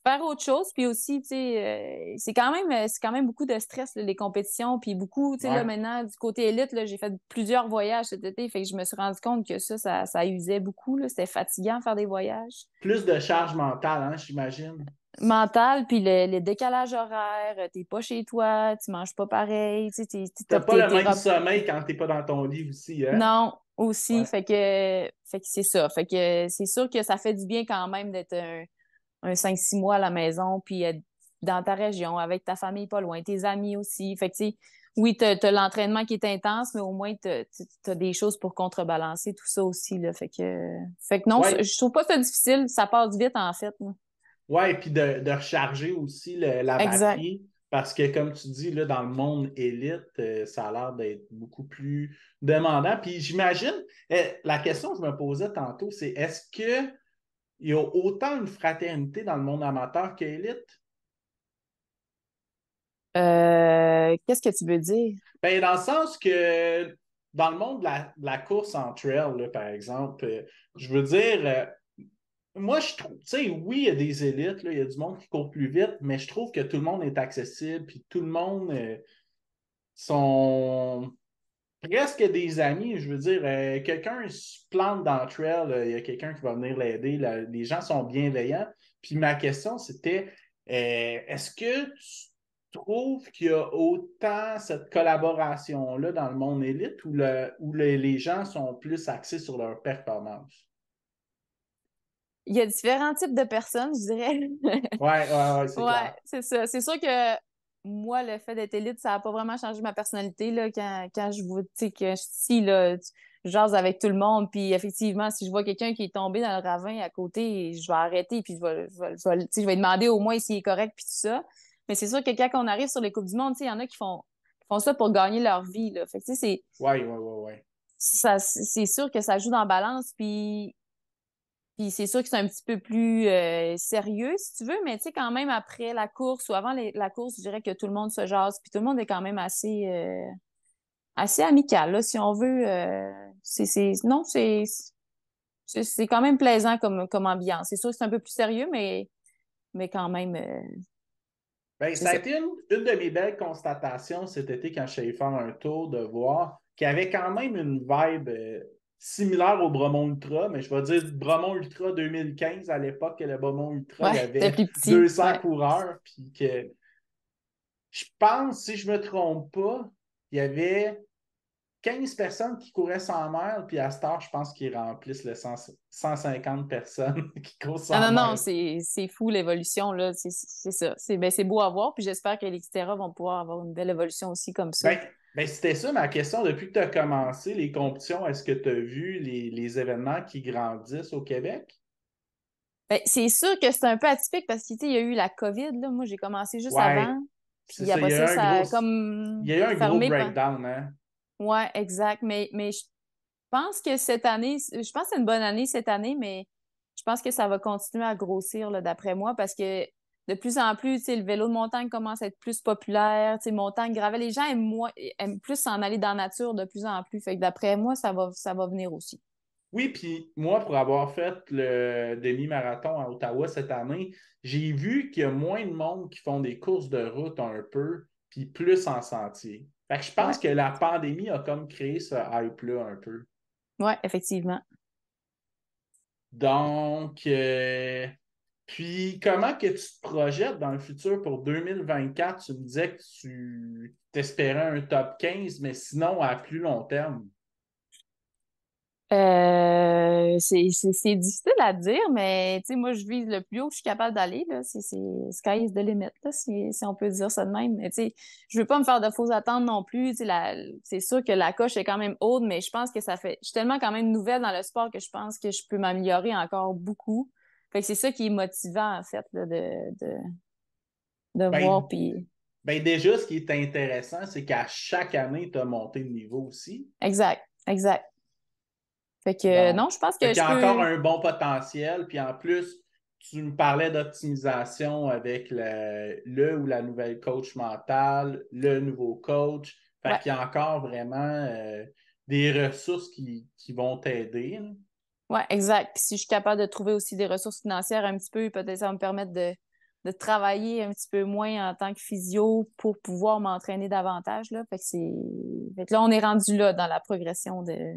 faire autre chose. Puis aussi, tu sais, euh, c'est quand, même, euh, quand même beaucoup de stress, les compétitions. Puis beaucoup, tu sais, maintenant, du côté élite, j'ai fait plusieurs voyages cet été. Fait que je me suis rendu compte que ça, ça, usait beaucoup. C'était fatigant faire des voyages. Plus de charge mentale, hein, j'imagine. mental puis le, décalage horaire, euh, t'es pas chez toi, tu manges pas pareil. Tu T'as pas le même sommeil quand t'es pas dans ton lit aussi. Hein? Non, aussi. fait que c'est ça. Fait que c'est sûr que ça fait du bien quand même d'être un un 5-6 mois à la maison, puis être euh, dans ta région, avec ta famille pas loin, tes amis aussi. Fait que, oui, tu as, l'entraînement qui est intense, mais au moins, tu as, des choses pour contrebalancer tout ça aussi. Là. Fait, que, fait que non, je trouve pas ça difficile. Ça passe vite, en fait. Oui, et puis de, recharger aussi la batterie. Parce que, comme tu dis, là, dans le monde élite, euh, ça a l'air d'être beaucoup plus demandant. Puis j'imagine, euh, la question que je me posais tantôt, c'est est-ce que il y a autant une fraternité dans le monde amateur qu'élite? Euh, qu'est-ce que tu veux dire? Ben, dans le sens que dans le monde de la, course en trail, par exemple, euh, je veux dire, euh, moi, je trouve, tu sais, oui, il y a des élites, il y a du monde qui court plus vite, mais je trouve que tout le monde est accessible, puis tout le monde sont presque des amis, je veux dire, euh, quelqu'un se plante d'entre trail, euh, il y a quelqu'un qui va venir l'aider, les gens sont bienveillants. Puis ma question, c'était euh, est-ce que tu trouves qu'il y a autant cette collaboration-là dans le monde élite où, le, les gens sont plus axés sur leur performance? Il y a différents types de personnes, je dirais. Oui, ouais, ouais, ouais c'est ça. C'est sûr que moi, le fait d'être élite, ça n'a pas vraiment changé ma personnalité. Là, quand, je vous tu sais, que je jase avec tout le monde. Puis effectivement, si je vois quelqu'un qui est tombé dans le ravin à côté, je vais arrêter, puis je vais, demander au moins s'il est correct, puis tout ça. Mais c'est sûr que quand on arrive sur les Coupes du Monde, il y en a qui font, font ça pour gagner leur vie. Là. Fait oui. c'est... c'est sûr que ça joue dans la balance. Puis puis c'est sûr que c'est un petit peu plus euh, sérieux, si tu veux, mais tu sais, quand même, après la course ou avant la course, je dirais que tout le monde se jase, puis tout le monde est quand même assez, euh, assez amical, là, si on veut. Euh, c'est, non, c'est, c'est quand même plaisant comme, comme ambiance. C'est sûr que c'est un peu plus sérieux, mais, mais quand même. Bien, ça a été une, de mes belles constatations cet été quand j'ai fait un tour de voir qu'il y avait quand même une vibe similaire au Bromont Ultra, mais je vais dire Bromont Ultra 2015 à l'époque, que le Bromont Ultra avait 200 coureurs. je pense, si je ne me trompe pas, il y avait 15 personnes qui couraient sans mer, puis à Star, je pense qu'ils remplissent les 150 personnes qui courent sans mer. Ah non, non, c'est fou l'évolution, là. C'est ça. Ben, c'est beau à voir, puis j'espère que les vont pouvoir avoir une belle évolution aussi comme ça. Ben, ben, c'était ça ma question. Depuis que tu as commencé les compétitions, est-ce que tu as vu les, événements qui grandissent au Québec? Ben, c'est sûr que c'est un peu atypique parce qu'il y a eu la COVID. Là. Moi, j'ai commencé juste avant. Puis il y a, comme eu un gros breakdown. Hein? Oui, exact. Mais, mais je pense que cette année, je pense que c'est une bonne année cette année, mais je pense que ça va continuer à grossir, d'après moi, parce que de plus en plus, le vélo de montagne commence à être plus populaire, montagne, gravel. Les gens aiment, moins, aiment plus s'en aller dans la nature de plus en plus. Fait que d'après moi, ça va, ça va venir aussi. Oui, puis moi, pour avoir fait le demi-marathon à Ottawa cette année, j'ai vu qu'il y a moins de monde qui font des courses de route un peu, puis plus en sentier. Fait que je pense que la pandémie a comme créé ce hype-là un peu. Oui, effectivement. Donc, euh, puis, comment que tu te projettes dans le futur pour 2024? Tu me disais que tu t'espérais un top 15, mais sinon, à plus long terme. Euh, c'est difficile à dire, mais moi, je vise le plus haut que je suis capable d'aller. C'est sky is the limit, là, si, si, on peut dire ça de même. Mais je veux pas me faire de fausses attentes non plus. C'est sûr que la coche est quand même haute, mais je pense que ça fait. Je suis tellement quand même nouvelle dans le sport que je pense que je peux m'améliorer encore beaucoup c'est ça qui est motivant, en fait, de, de, de ben, voir. Ben déjà, ce qui est intéressant, c'est qu'à chaque année, tu as monté le niveau aussi. Exact, exact. Fait que non, je pense que. Il y a encore un bon potentiel. Puis en plus, tu me parlais d'optimisation avec le, ou la nouvelle coach mentale, le nouveau coach. Fait qu'il y a encore vraiment euh, des ressources qui, qui vont t'aider. Oui, exact. si je suis capable de trouver aussi des ressources financières un petit peu, peut-être ça va me permettre de, travailler un petit peu moins en tant que physio pour pouvoir m'entraîner davantage. Là. Fait que c'est. là, on est rendu là dans la progression de.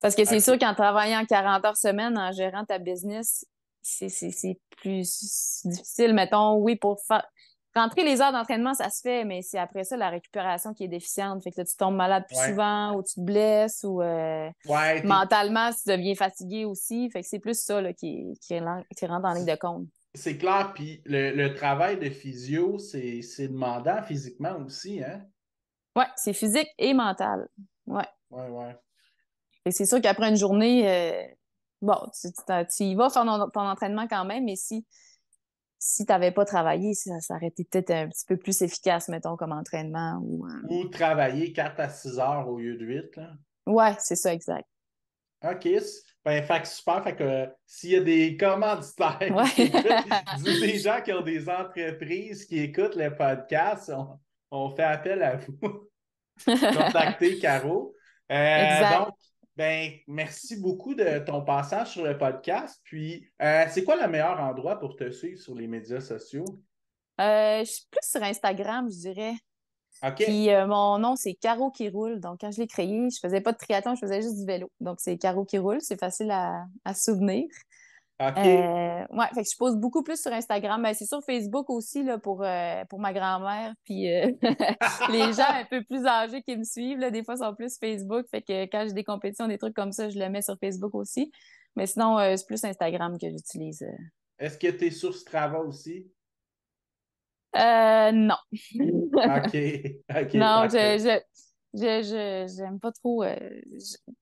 Parce que c'est sûr qu'en travaillant 40 heures semaine, en gérant ta business, c'est plus difficile. Mettons, oui, pour faire Rentrer les heures d'entraînement, ça se fait, mais c'est après ça la récupération qui est déficiente. Fait que là, tu tombes malade plus souvent ou tu te blesses ou euh, mentalement, tu deviens fatigué aussi. Fait que c'est plus ça qui, qui, rentre en ligne de compte. C'est clair, puis le, travail de physio, c'est demandant physiquement aussi, hein? Oui, c'est physique et mental. Ouais. Ouais, ouais. Et c'est sûr qu'après une journée, euh, bon, tu, y vas faire ton entraînement quand même, mais si si tu n'avais pas travaillé, ça, ça aurait été peut-être un petit peu plus efficace, mettons, comme entraînement. Ou, euh, travailler 4 à 6 heures au lieu de 8. Oui, c'est ça, exact. OK. Ben, fait que super. Fait que euh, s'il y a des commanditaires, des gens qui ont des entreprises qui écoutent le podcast, on, fait appel à vous. Contactez Caro. Euh, donc, ben, merci beaucoup de ton passage sur le podcast. Puis, euh, c'est quoi le meilleur endroit pour te suivre sur les médias sociaux? Euh, je suis plus sur Instagram, je dirais. OK. Puis, euh, mon nom, c'est Caro qui roule. Donc, quand je l'ai créé, je faisais pas de triathlon, je faisais juste du vélo. Donc, c'est Caro qui roule. C'est facile à souvenir. OK. Euh, ouais, fait que je pose beaucoup plus sur Instagram, mais c'est sur Facebook aussi là, pour, euh, pour ma grand-mère. Puis euh, les gens un peu plus âgés qui me suivent, là, des fois, sont plus Facebook. Fait que quand j'ai des compétitions, des trucs comme ça, je le mets sur Facebook aussi. Mais sinon, c'est plus Instagram que j'utilise. Est-ce que tu es sur Strava aussi? non. OK. Non, je, je j'aime pas trop euh,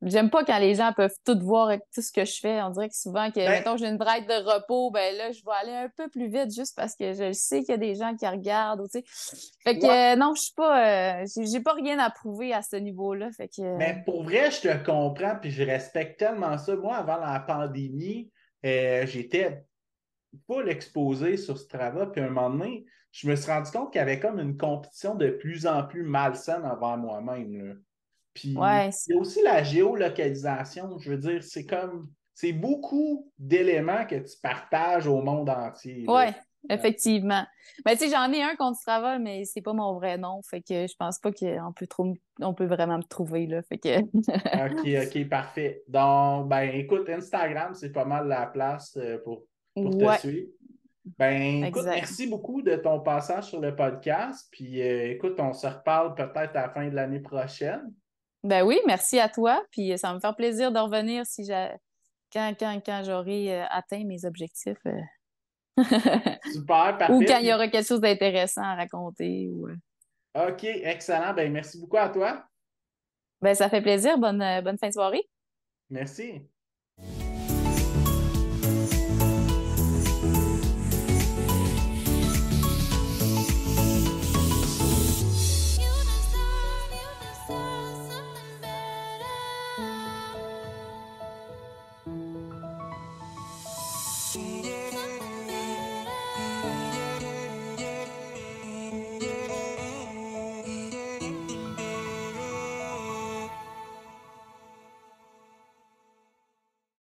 j'aime pas quand les gens peuvent tout voir avec tout ce que je fais on dirait que souvent que ben mettons j'ai une braille de repos ben là je vais aller un peu plus vite juste parce que je sais qu'il y a des gens qui regardent aussi fait que euh, non je suis pas euh, j'ai pas rien à prouver à ce niveau là fait que mais ben, pour vrai je te comprends puis je respecte tellement ça moi avant la pandémie j'étais pas exposé sur ce travail puis un moment donné je me suis rendu compte qu'il y avait comme une compétition de plus en plus malsaine envers moi-même. Puis il y a aussi la géolocalisation. Je veux dire, c'est comme c'est beaucoup d'éléments que tu partages au monde entier. Oui, effectivement. Mais ben, tu sais, j'en ai un contre Strava, mais c'est pas mon vrai nom. Fait que je pense pas qu'on peut trop on peut vraiment me trouver. Là, fait que... OK, OK, parfait. Donc, ben écoute, Instagram, c'est pas mal la place euh, pour, pour te suivre. Ben, écoute, merci beaucoup de ton passage sur le podcast. Puis euh, écoute, on se reparle peut-être à la fin de l'année prochaine. Ben oui, merci à toi. Puis ça va me faire plaisir de revenir si j'ai quand, quand, j'aurai euh, atteint mes objectifs. Euh. Super, parfait. Ou quand il y aura quelque chose d'intéressant à raconter. Ou... OK, excellent. Ben merci beaucoup à toi. Ben, ça fait plaisir. Bonne, bonne fin de soirée. Merci.